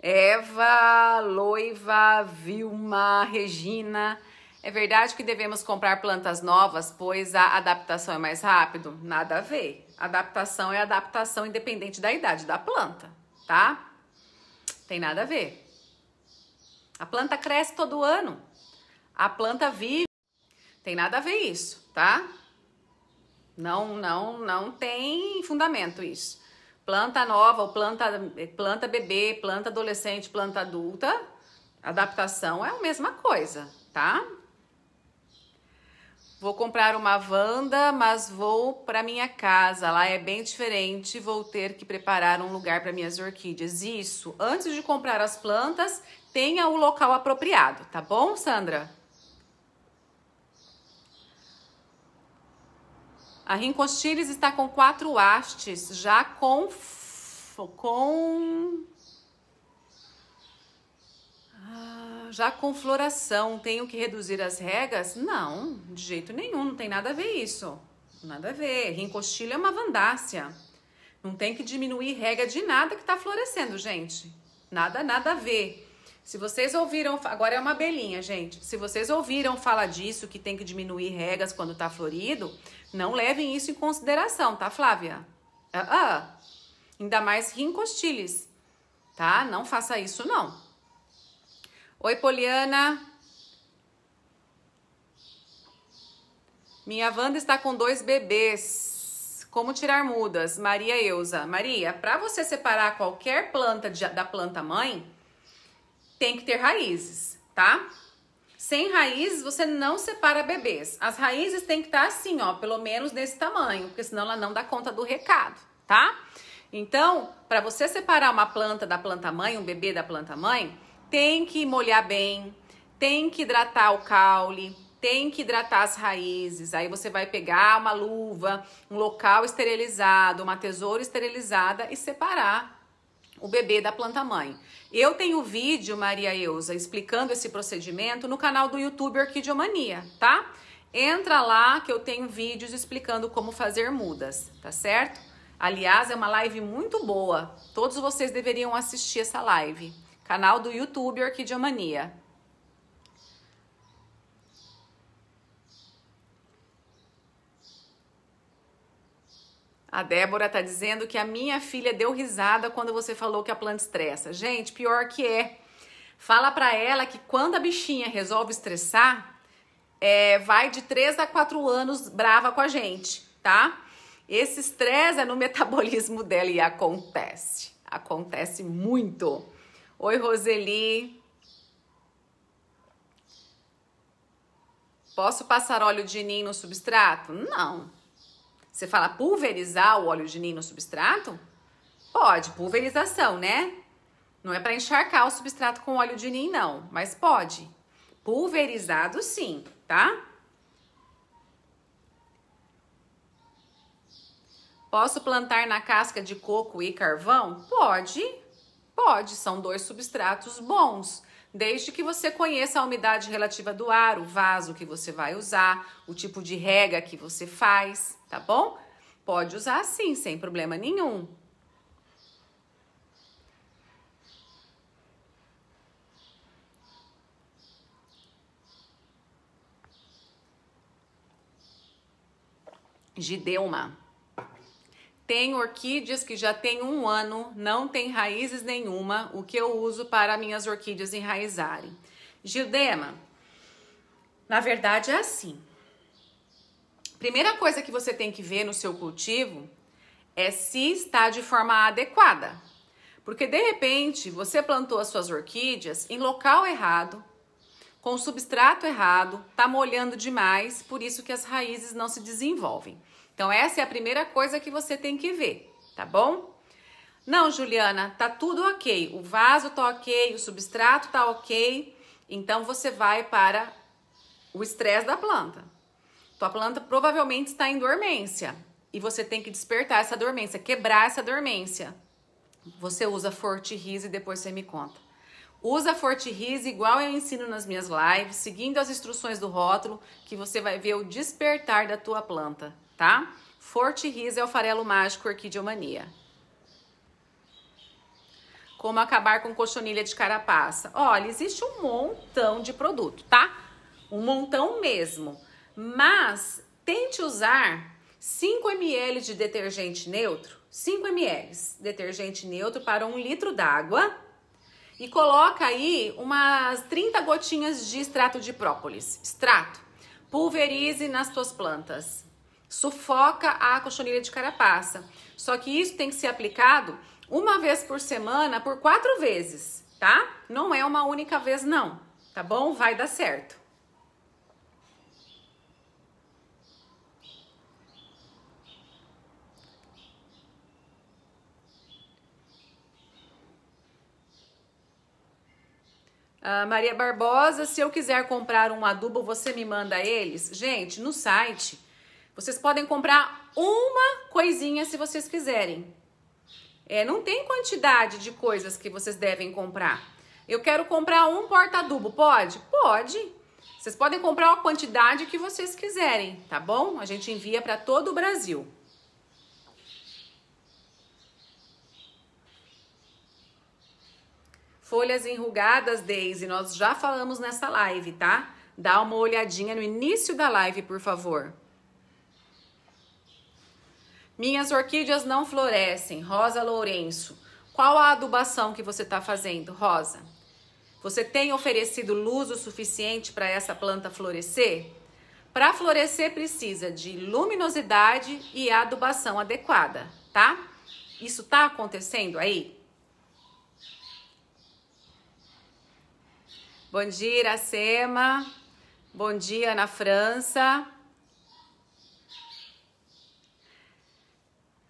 Eva, Loiva, Vilma, Regina. É verdade que devemos comprar plantas novas, pois a adaptação é mais rápido? Nada a ver. Adaptação é adaptação independente da idade da planta, tá? Tem nada a ver. A planta cresce todo ano. A planta vive. Tem nada a ver isso, tá? Não, não, não tem fundamento isso planta nova, ou planta, planta bebê, planta adolescente, planta adulta, adaptação é a mesma coisa, tá? Vou comprar uma vanda, mas vou para minha casa. Lá é bem diferente. Vou ter que preparar um lugar para minhas orquídeas. Isso. Antes de comprar as plantas, tenha o local apropriado, tá bom, Sandra? A Rincostiles está com quatro hastes, já com. com. Ah, já com floração. Tenho que reduzir as regas? Não, de jeito nenhum, não tem nada a ver isso. Nada a ver. Rincostilha é uma vandácia. Não tem que diminuir rega de nada que está florescendo, gente. Nada, nada a ver. Se vocês ouviram, agora é uma belinha, gente. Se vocês ouviram falar disso, que tem que diminuir regas quando está florido, não levem isso em consideração, tá, Flávia? Ah, uh -uh. Ainda mais rincostiles, tá? Não faça isso, não. Oi, Poliana. Minha Wanda está com dois bebês. Como tirar mudas? Maria Eusa. Maria, para você separar qualquer planta de, da planta mãe, tem que ter raízes, tá? Sem raízes você não separa bebês. As raízes têm que estar tá assim, ó, pelo menos desse tamanho, porque senão ela não dá conta do recado, tá? Então, para você separar uma planta da planta mãe, um bebê da planta mãe, tem que molhar bem, tem que hidratar o caule, tem que hidratar as raízes. Aí você vai pegar uma luva, um local esterilizado, uma tesoura esterilizada e separar o bebê da planta mãe. Eu tenho vídeo, Maria Eusa, explicando esse procedimento no canal do YouTube Orquidiomania, tá? Entra lá que eu tenho vídeos explicando como fazer mudas, tá certo? Aliás, é uma live muito boa. Todos vocês deveriam assistir essa live. Canal do YouTube Orquidiomania. A Débora está dizendo que a minha filha deu risada quando você falou que a planta estressa. Gente, pior que é. Fala para ela que quando a bichinha resolve estressar, é, vai de 3 a 4 anos brava com a gente, tá? Esse estresse é no metabolismo dela e acontece. Acontece muito. Oi, Roseli. Posso passar óleo de nin no substrato? Não. Você fala pulverizar o óleo de nim no substrato? Pode, pulverização, né? Não é para encharcar o substrato com óleo de nim, não, mas pode. Pulverizado sim, tá? Posso plantar na casca de coco e carvão? Pode, pode, são dois substratos bons. Desde que você conheça a umidade relativa do ar, o vaso que você vai usar, o tipo de rega que você faz tá bom? Pode usar assim sem problema nenhum. Gideuma. Tem orquídeas que já tem um ano, não tem raízes nenhuma, o que eu uso para minhas orquídeas enraizarem. Gideuma. na verdade é assim. Primeira coisa que você tem que ver no seu cultivo é se está de forma adequada. Porque de repente você plantou as suas orquídeas em local errado, com o substrato errado, está molhando demais, por isso que as raízes não se desenvolvem. Então essa é a primeira coisa que você tem que ver, tá bom? Não, Juliana, tá tudo ok. O vaso tá ok, o substrato tá ok. Então você vai para o estresse da planta. Tua planta provavelmente está em dormência e você tem que despertar essa dormência, quebrar essa dormência. Você usa Fortirris e depois você me conta. Usa Fortirris igual eu ensino nas minhas lives, seguindo as instruções do rótulo, que você vai ver o despertar da tua planta, tá? Fortirris é o farelo mágico Orquidiomania. Como acabar com cochonilha de carapaça? Olha, existe um montão de produto, tá? Um montão mesmo mas tente usar 5 ml de detergente neutro, 5 ml detergente neutro para um litro d'água e coloca aí umas 30 gotinhas de extrato de própolis. Extrato. Pulverize nas tuas plantas. Sufoca a cochonilha de carapaça. Só que isso tem que ser aplicado uma vez por semana por quatro vezes, tá? Não é uma única vez, não. Tá bom? Vai dar certo. Ah, Maria Barbosa, se eu quiser comprar um adubo, você me manda eles? Gente, no site vocês podem comprar uma coisinha se vocês quiserem. É, não tem quantidade de coisas que vocês devem comprar. Eu quero comprar um porta-adubo, pode? Pode. Vocês podem comprar a quantidade que vocês quiserem, tá bom? A gente envia para todo o Brasil. Folhas enrugadas, Daisy, nós já falamos nessa live, tá? Dá uma olhadinha no início da live, por favor. Minhas orquídeas não florescem, Rosa Lourenço. Qual a adubação que você está fazendo, Rosa? Você tem oferecido luz o suficiente para essa planta florescer? Para florescer precisa de luminosidade e adubação adequada, tá? Isso está acontecendo aí? Bom dia, Iracema. Bom dia, na França.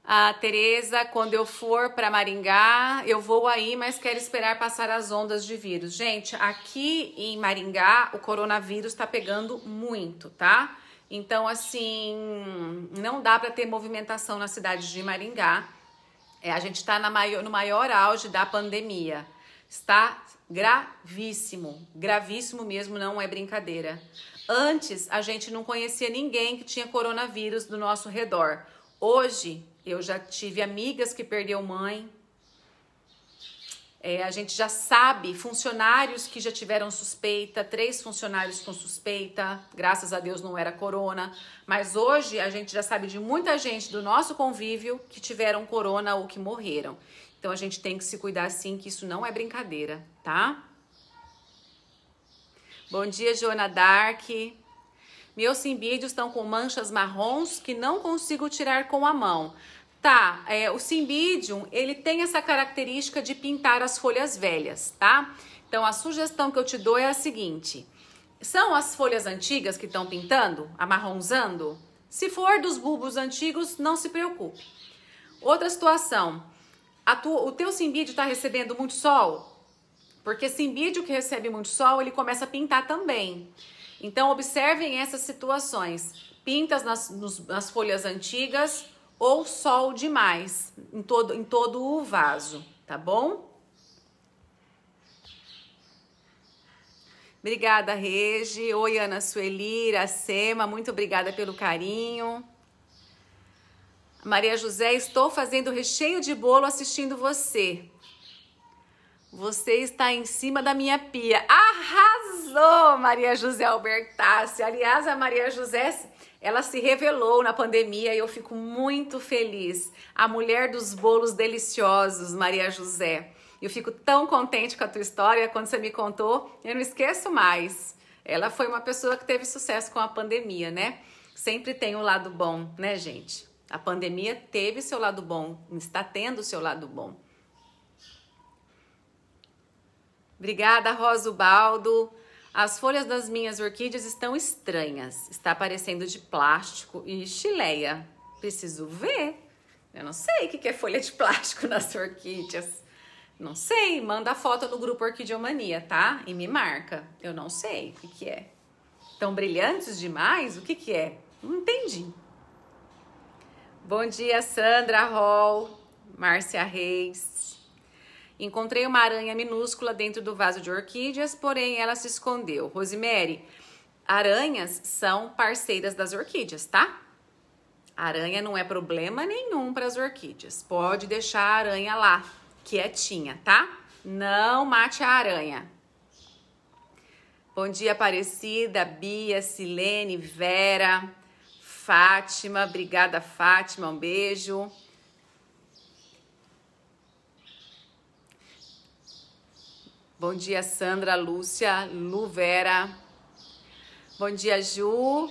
A Tereza, quando eu for para Maringá, eu vou aí, mas quero esperar passar as ondas de vírus. Gente, aqui em Maringá, o coronavírus está pegando muito, tá? Então, assim, não dá para ter movimentação na cidade de Maringá. É, a gente está maior, no maior auge da pandemia. Está gravíssimo, gravíssimo mesmo, não é brincadeira. Antes a gente não conhecia ninguém que tinha coronavírus do nosso redor. Hoje eu já tive amigas que perdeu mãe. É, a gente já sabe funcionários que já tiveram suspeita, três funcionários com suspeita, graças a Deus não era corona, mas hoje a gente já sabe de muita gente do nosso convívio que tiveram corona ou que morreram. Então a gente tem que se cuidar sim, que isso não é brincadeira tá? Bom dia, Joana Dark. Meus simbídeos estão com manchas marrons que não consigo tirar com a mão. Tá, é, o simbídium, ele tem essa característica de pintar as folhas velhas, tá? Então, a sugestão que eu te dou é a seguinte. São as folhas antigas que estão pintando, amarronzando? Se for dos bulbos antigos, não se preocupe. Outra situação, o teu simbídeo está recebendo muito sol? Porque simbídeo que recebe muito sol, ele começa a pintar também. Então, observem essas situações: pintas nas, nos, nas folhas antigas ou sol demais em todo, em todo o vaso, tá bom? Obrigada, Regi. Oi, Ana Sueli, Iracema, muito obrigada pelo carinho. Maria José, estou fazendo recheio de bolo assistindo você. Você está em cima da minha pia. Arrasou, Maria José Albertassi. Aliás, a Maria José, ela se revelou na pandemia e eu fico muito feliz. A mulher dos bolos deliciosos, Maria José. Eu fico tão contente com a tua história quando você me contou. Eu não esqueço mais. Ela foi uma pessoa que teve sucesso com a pandemia, né? Sempre tem o um lado bom, né, gente? A pandemia teve seu lado bom, está tendo seu lado bom. Obrigada, Rosa Baldo. As folhas das minhas orquídeas estão estranhas. Está parecendo de plástico e chileia. Preciso ver. Eu não sei o que é folha de plástico nas orquídeas. Não sei. Manda foto no grupo Orquidiomania, tá? E me marca. Eu não sei o que é. Estão brilhantes demais? O que, que é? Não entendi. Bom dia, Sandra Hall, Márcia Reis. Encontrei uma aranha minúscula dentro do vaso de orquídeas, porém ela se escondeu. Rosemary, aranhas são parceiras das orquídeas, tá? aranha não é problema nenhum para as orquídeas. Pode deixar a aranha lá, quietinha, tá? Não mate a aranha. Bom dia, Aparecida, Bia, Silene, Vera, Fátima. Obrigada, Fátima. Um beijo. Bom dia, Sandra, Lúcia, Luvera. Bom dia, Ju. Uh,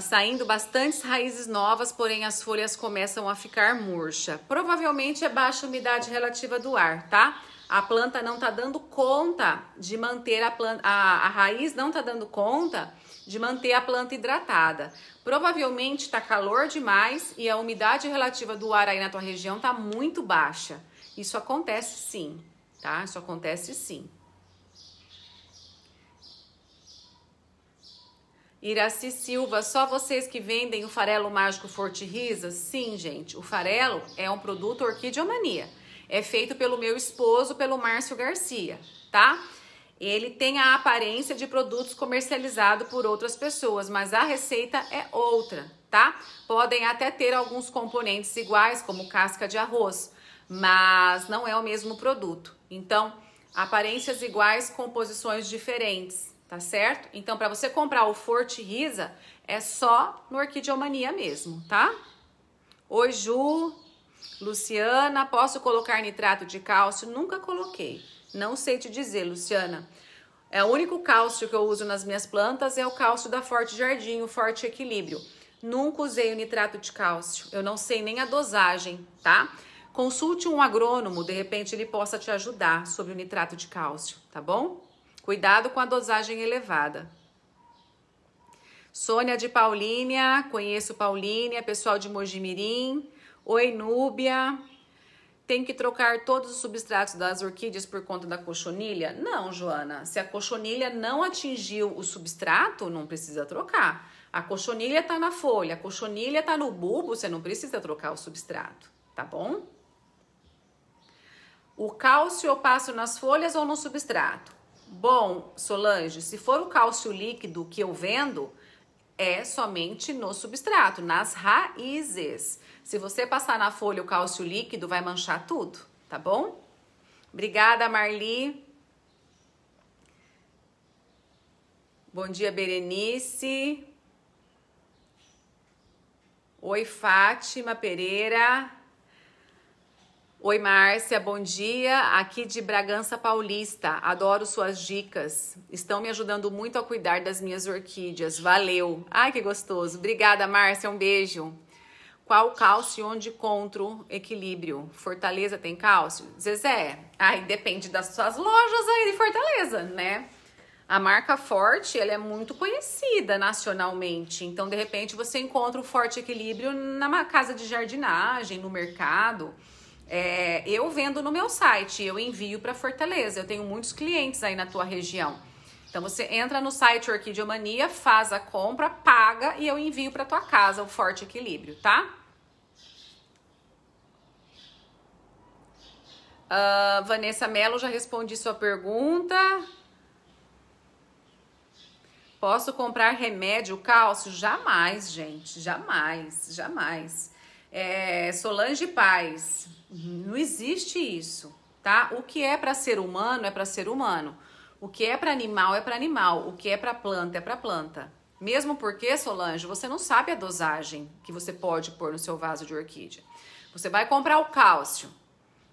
saindo bastantes raízes novas, porém as folhas começam a ficar murcha. Provavelmente é baixa umidade relativa do ar, tá? A planta não tá dando conta de manter a planta, a, a raiz não tá dando conta de manter a planta hidratada. Provavelmente tá calor demais e a umidade relativa do ar aí na tua região tá muito baixa. Isso acontece sim tá? Isso acontece sim. Iraci Silva, só vocês que vendem o farelo mágico Forte Risas? Sim, gente. O farelo é um produto orquidiomania. É feito pelo meu esposo, pelo Márcio Garcia, tá? Ele tem a aparência de produtos comercializados por outras pessoas, mas a receita é outra, tá? Podem até ter alguns componentes iguais, como casca de arroz, mas não é o mesmo produto. Então, aparências iguais, composições diferentes, tá certo? Então, para você comprar o Forte Risa, é só no Orquidiomania mesmo, tá? Oi, Ju. Luciana, posso colocar nitrato de cálcio? Nunca coloquei. Não sei te dizer, Luciana. É o único cálcio que eu uso nas minhas plantas é o cálcio da Forte Jardim, o Forte Equilíbrio. Nunca usei o nitrato de cálcio. Eu não sei nem a dosagem, tá? Consulte um agrônomo, de repente ele possa te ajudar sobre o nitrato de cálcio, tá bom? Cuidado com a dosagem elevada. Sônia de Paulínia, conheço Paulínia, pessoal de Mojimirim. Oi, Núbia. Tem que trocar todos os substratos das orquídeas por conta da cochonilha? Não, Joana. Se a cochonilha não atingiu o substrato, não precisa trocar. A cochonilha está na folha, a cochonilha está no bulbo, você não precisa trocar o substrato, tá bom? O cálcio eu passo nas folhas ou no substrato? Bom, Solange, se for o cálcio líquido que eu vendo, é somente no substrato, nas raízes. Se você passar na folha o cálcio líquido, vai manchar tudo, tá bom? Obrigada, Marli. Bom dia, Berenice. Oi, Fátima Pereira. Oi, Márcia, bom dia. Aqui de Bragança Paulista. Adoro suas dicas. Estão me ajudando muito a cuidar das minhas orquídeas. Valeu. Ai, que gostoso. Obrigada, Márcia. Um beijo. Qual cálcio e onde encontro equilíbrio? Fortaleza tem cálcio? Zezé, ai, depende das suas lojas aí de Fortaleza, né? A marca Forte, ela é muito conhecida nacionalmente. Então, de repente, você encontra o Forte Equilíbrio na casa de jardinagem, no mercado. É, eu vendo no meu site, eu envio para Fortaleza. Eu tenho muitos clientes aí na tua região. Então você entra no site Orquidiomania, faz a compra, paga e eu envio para tua casa o Forte Equilíbrio, tá? Uh, Vanessa Mello, já respondi sua pergunta. Posso comprar remédio cálcio? Jamais, gente, jamais, jamais. É, Solange Paz, Uhum. Não existe isso, tá? O que é para ser humano é para ser humano. O que é para animal é para animal. O que é para planta é para planta. Mesmo porque, Solange, você não sabe a dosagem que você pode pôr no seu vaso de orquídea. Você vai comprar o cálcio,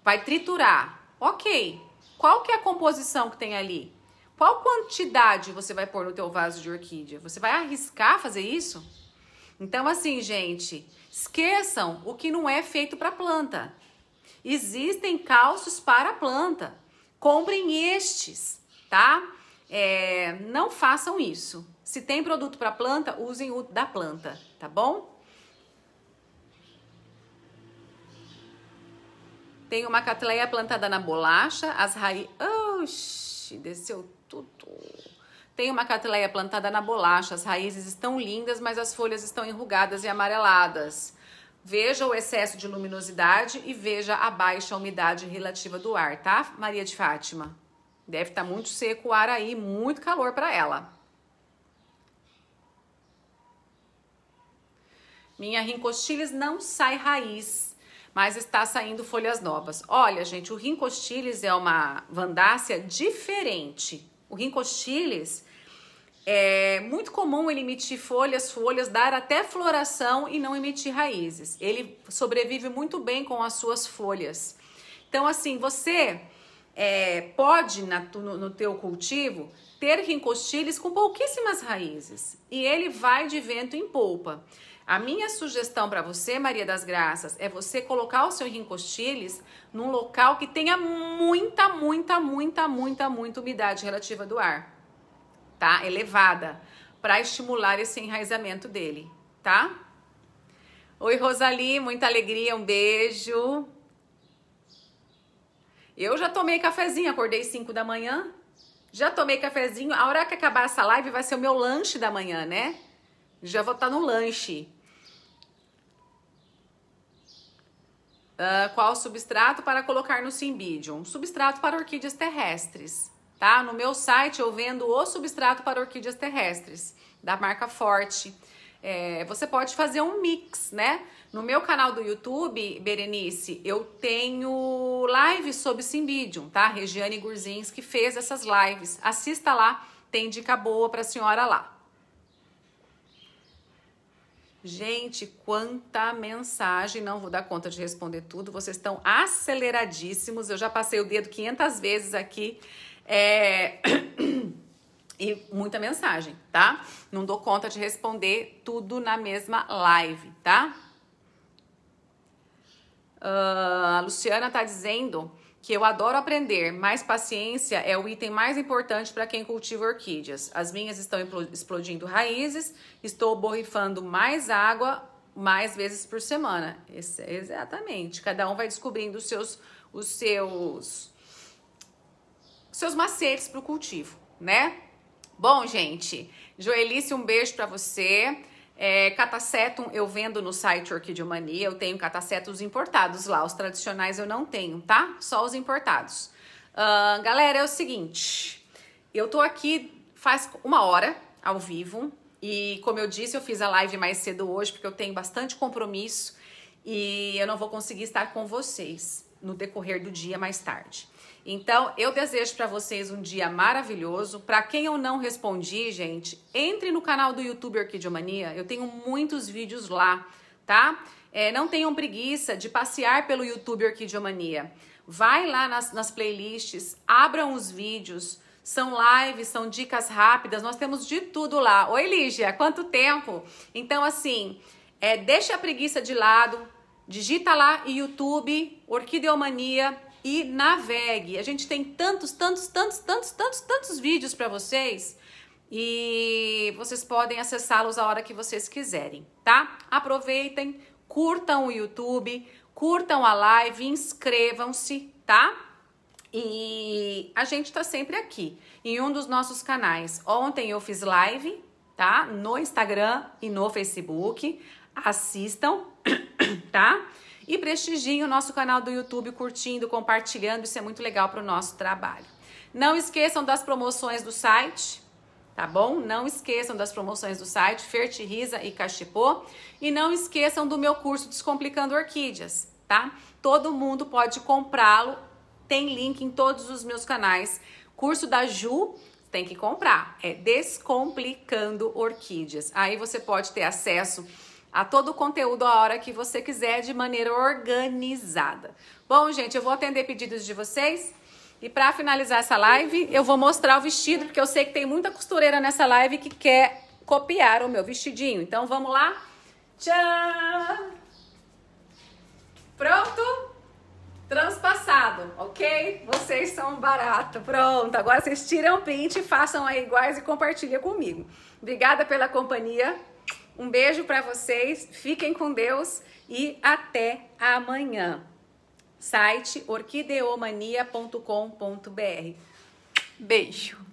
vai triturar. Ok. Qual que é a composição que tem ali? Qual quantidade você vai pôr no teu vaso de orquídea? Você vai arriscar fazer isso? Então, assim, gente, esqueçam o que não é feito para planta. Existem cálcios para a planta. Comprem estes, tá? É, não façam isso. Se tem produto para planta, usem o da planta, tá bom? Tem uma catleia plantada na bolacha, as raízes. Oxi, desceu tudo. Tem uma catleia plantada na bolacha, as raízes estão lindas, mas as folhas estão enrugadas e amareladas. Veja o excesso de luminosidade e veja a baixa umidade relativa do ar, tá, Maria de Fátima? Deve estar tá muito seco o ar aí, muito calor para ela. Minha rincostiles não sai raiz, mas está saindo folhas novas. Olha, gente, o rincostiles é uma Vandácia diferente. O rincostiles é muito comum ele emitir folhas, folhas, dar até floração e não emitir raízes. Ele sobrevive muito bem com as suas folhas. Então, assim, você é, pode, na, no, no teu cultivo, ter rincostilhas com pouquíssimas raízes. E ele vai de vento em polpa. A minha sugestão para você, Maria das Graças, é você colocar o seu rincostiles num local que tenha muita, muita, muita, muita, muita umidade relativa do ar tá? Elevada, para estimular esse enraizamento dele, tá? Oi, Rosali, muita alegria, um beijo. Eu já tomei cafezinho, acordei 5 da manhã. Já tomei cafezinho. A hora que acabar essa live vai ser o meu lanche da manhã, né? Já vou estar tá no lanche. Uh, qual substrato para colocar no simbídio? Um substrato para orquídeas terrestres tá? No meu site eu vendo o substrato para orquídeas terrestres, da marca Forte. É, você pode fazer um mix, né? No meu canal do YouTube, Berenice, eu tenho lives sobre Simbidium, tá? Regiane Gurzins que fez essas lives. Assista lá, tem dica boa para a senhora lá. Gente, quanta mensagem, não vou dar conta de responder tudo. Vocês estão aceleradíssimos. Eu já passei o dedo 500 vezes aqui. É... e muita mensagem, tá? Não dou conta de responder tudo na mesma live, tá? Uh, a Luciana tá dizendo que eu adoro aprender, mas paciência é o item mais importante para quem cultiva orquídeas. As minhas estão explodindo raízes, estou borrifando mais água mais vezes por semana. Esse, exatamente. Cada um vai descobrindo os seus os seus seus macetes para o cultivo, né? Bom, gente, Joelice, um beijo para você. É, catacetum eu vendo no site Orquidiomania, eu tenho catacetos importados lá, os tradicionais eu não tenho, tá? Só os importados. Uh, galera, é o seguinte, eu tô aqui faz uma hora ao vivo e como eu disse, eu fiz a live mais cedo hoje porque eu tenho bastante compromisso e eu não vou conseguir estar com vocês no decorrer do dia mais tarde. Então, eu desejo para vocês um dia maravilhoso. Para quem eu não respondi, gente, entre no canal do YouTube Orquidiomania. Eu tenho muitos vídeos lá, tá? É, não tenham preguiça de passear pelo YouTube Orquidiomania. Vai lá nas, nas playlists, abram os vídeos. São lives, são dicas rápidas, nós temos de tudo lá. Oi, Lígia, quanto tempo? Então, assim, é, deixa a preguiça de lado, digita lá YouTube, Orquideomania, e navegue. A gente tem tantos, tantos, tantos, tantos, tantos, tantos vídeos para vocês e vocês podem acessá-los a hora que vocês quiserem, tá? Aproveitem, curtam o YouTube, curtam a live, inscrevam-se, tá? E a gente tá sempre aqui em um dos nossos canais. Ontem eu fiz live, tá? No Instagram e no Facebook. Assistam, tá? e prestigiem o nosso canal do YouTube curtindo, compartilhando, isso é muito legal para o nosso trabalho. Não esqueçam das promoções do site, tá bom? Não esqueçam das promoções do site Fertiriza e Cachipô e não esqueçam do meu curso Descomplicando Orquídeas, tá? Todo mundo pode comprá-lo, tem link em todos os meus canais. Curso da Ju tem que comprar, é Descomplicando Orquídeas. Aí você pode ter acesso a todo o conteúdo a hora que você quiser, de maneira organizada. Bom, gente, eu vou atender pedidos de vocês. E para finalizar essa live, eu vou mostrar o vestido, porque eu sei que tem muita costureira nessa live que quer copiar o meu vestidinho. Então vamos lá. Tchau! Pronto? Transpassado, ok? Vocês são barato. Pronto, agora vocês tiram o print, façam aí iguais e compartilha comigo. Obrigada pela companhia. Um beijo para vocês, fiquem com Deus e até amanhã. Site orquideomania.com.br. Beijo.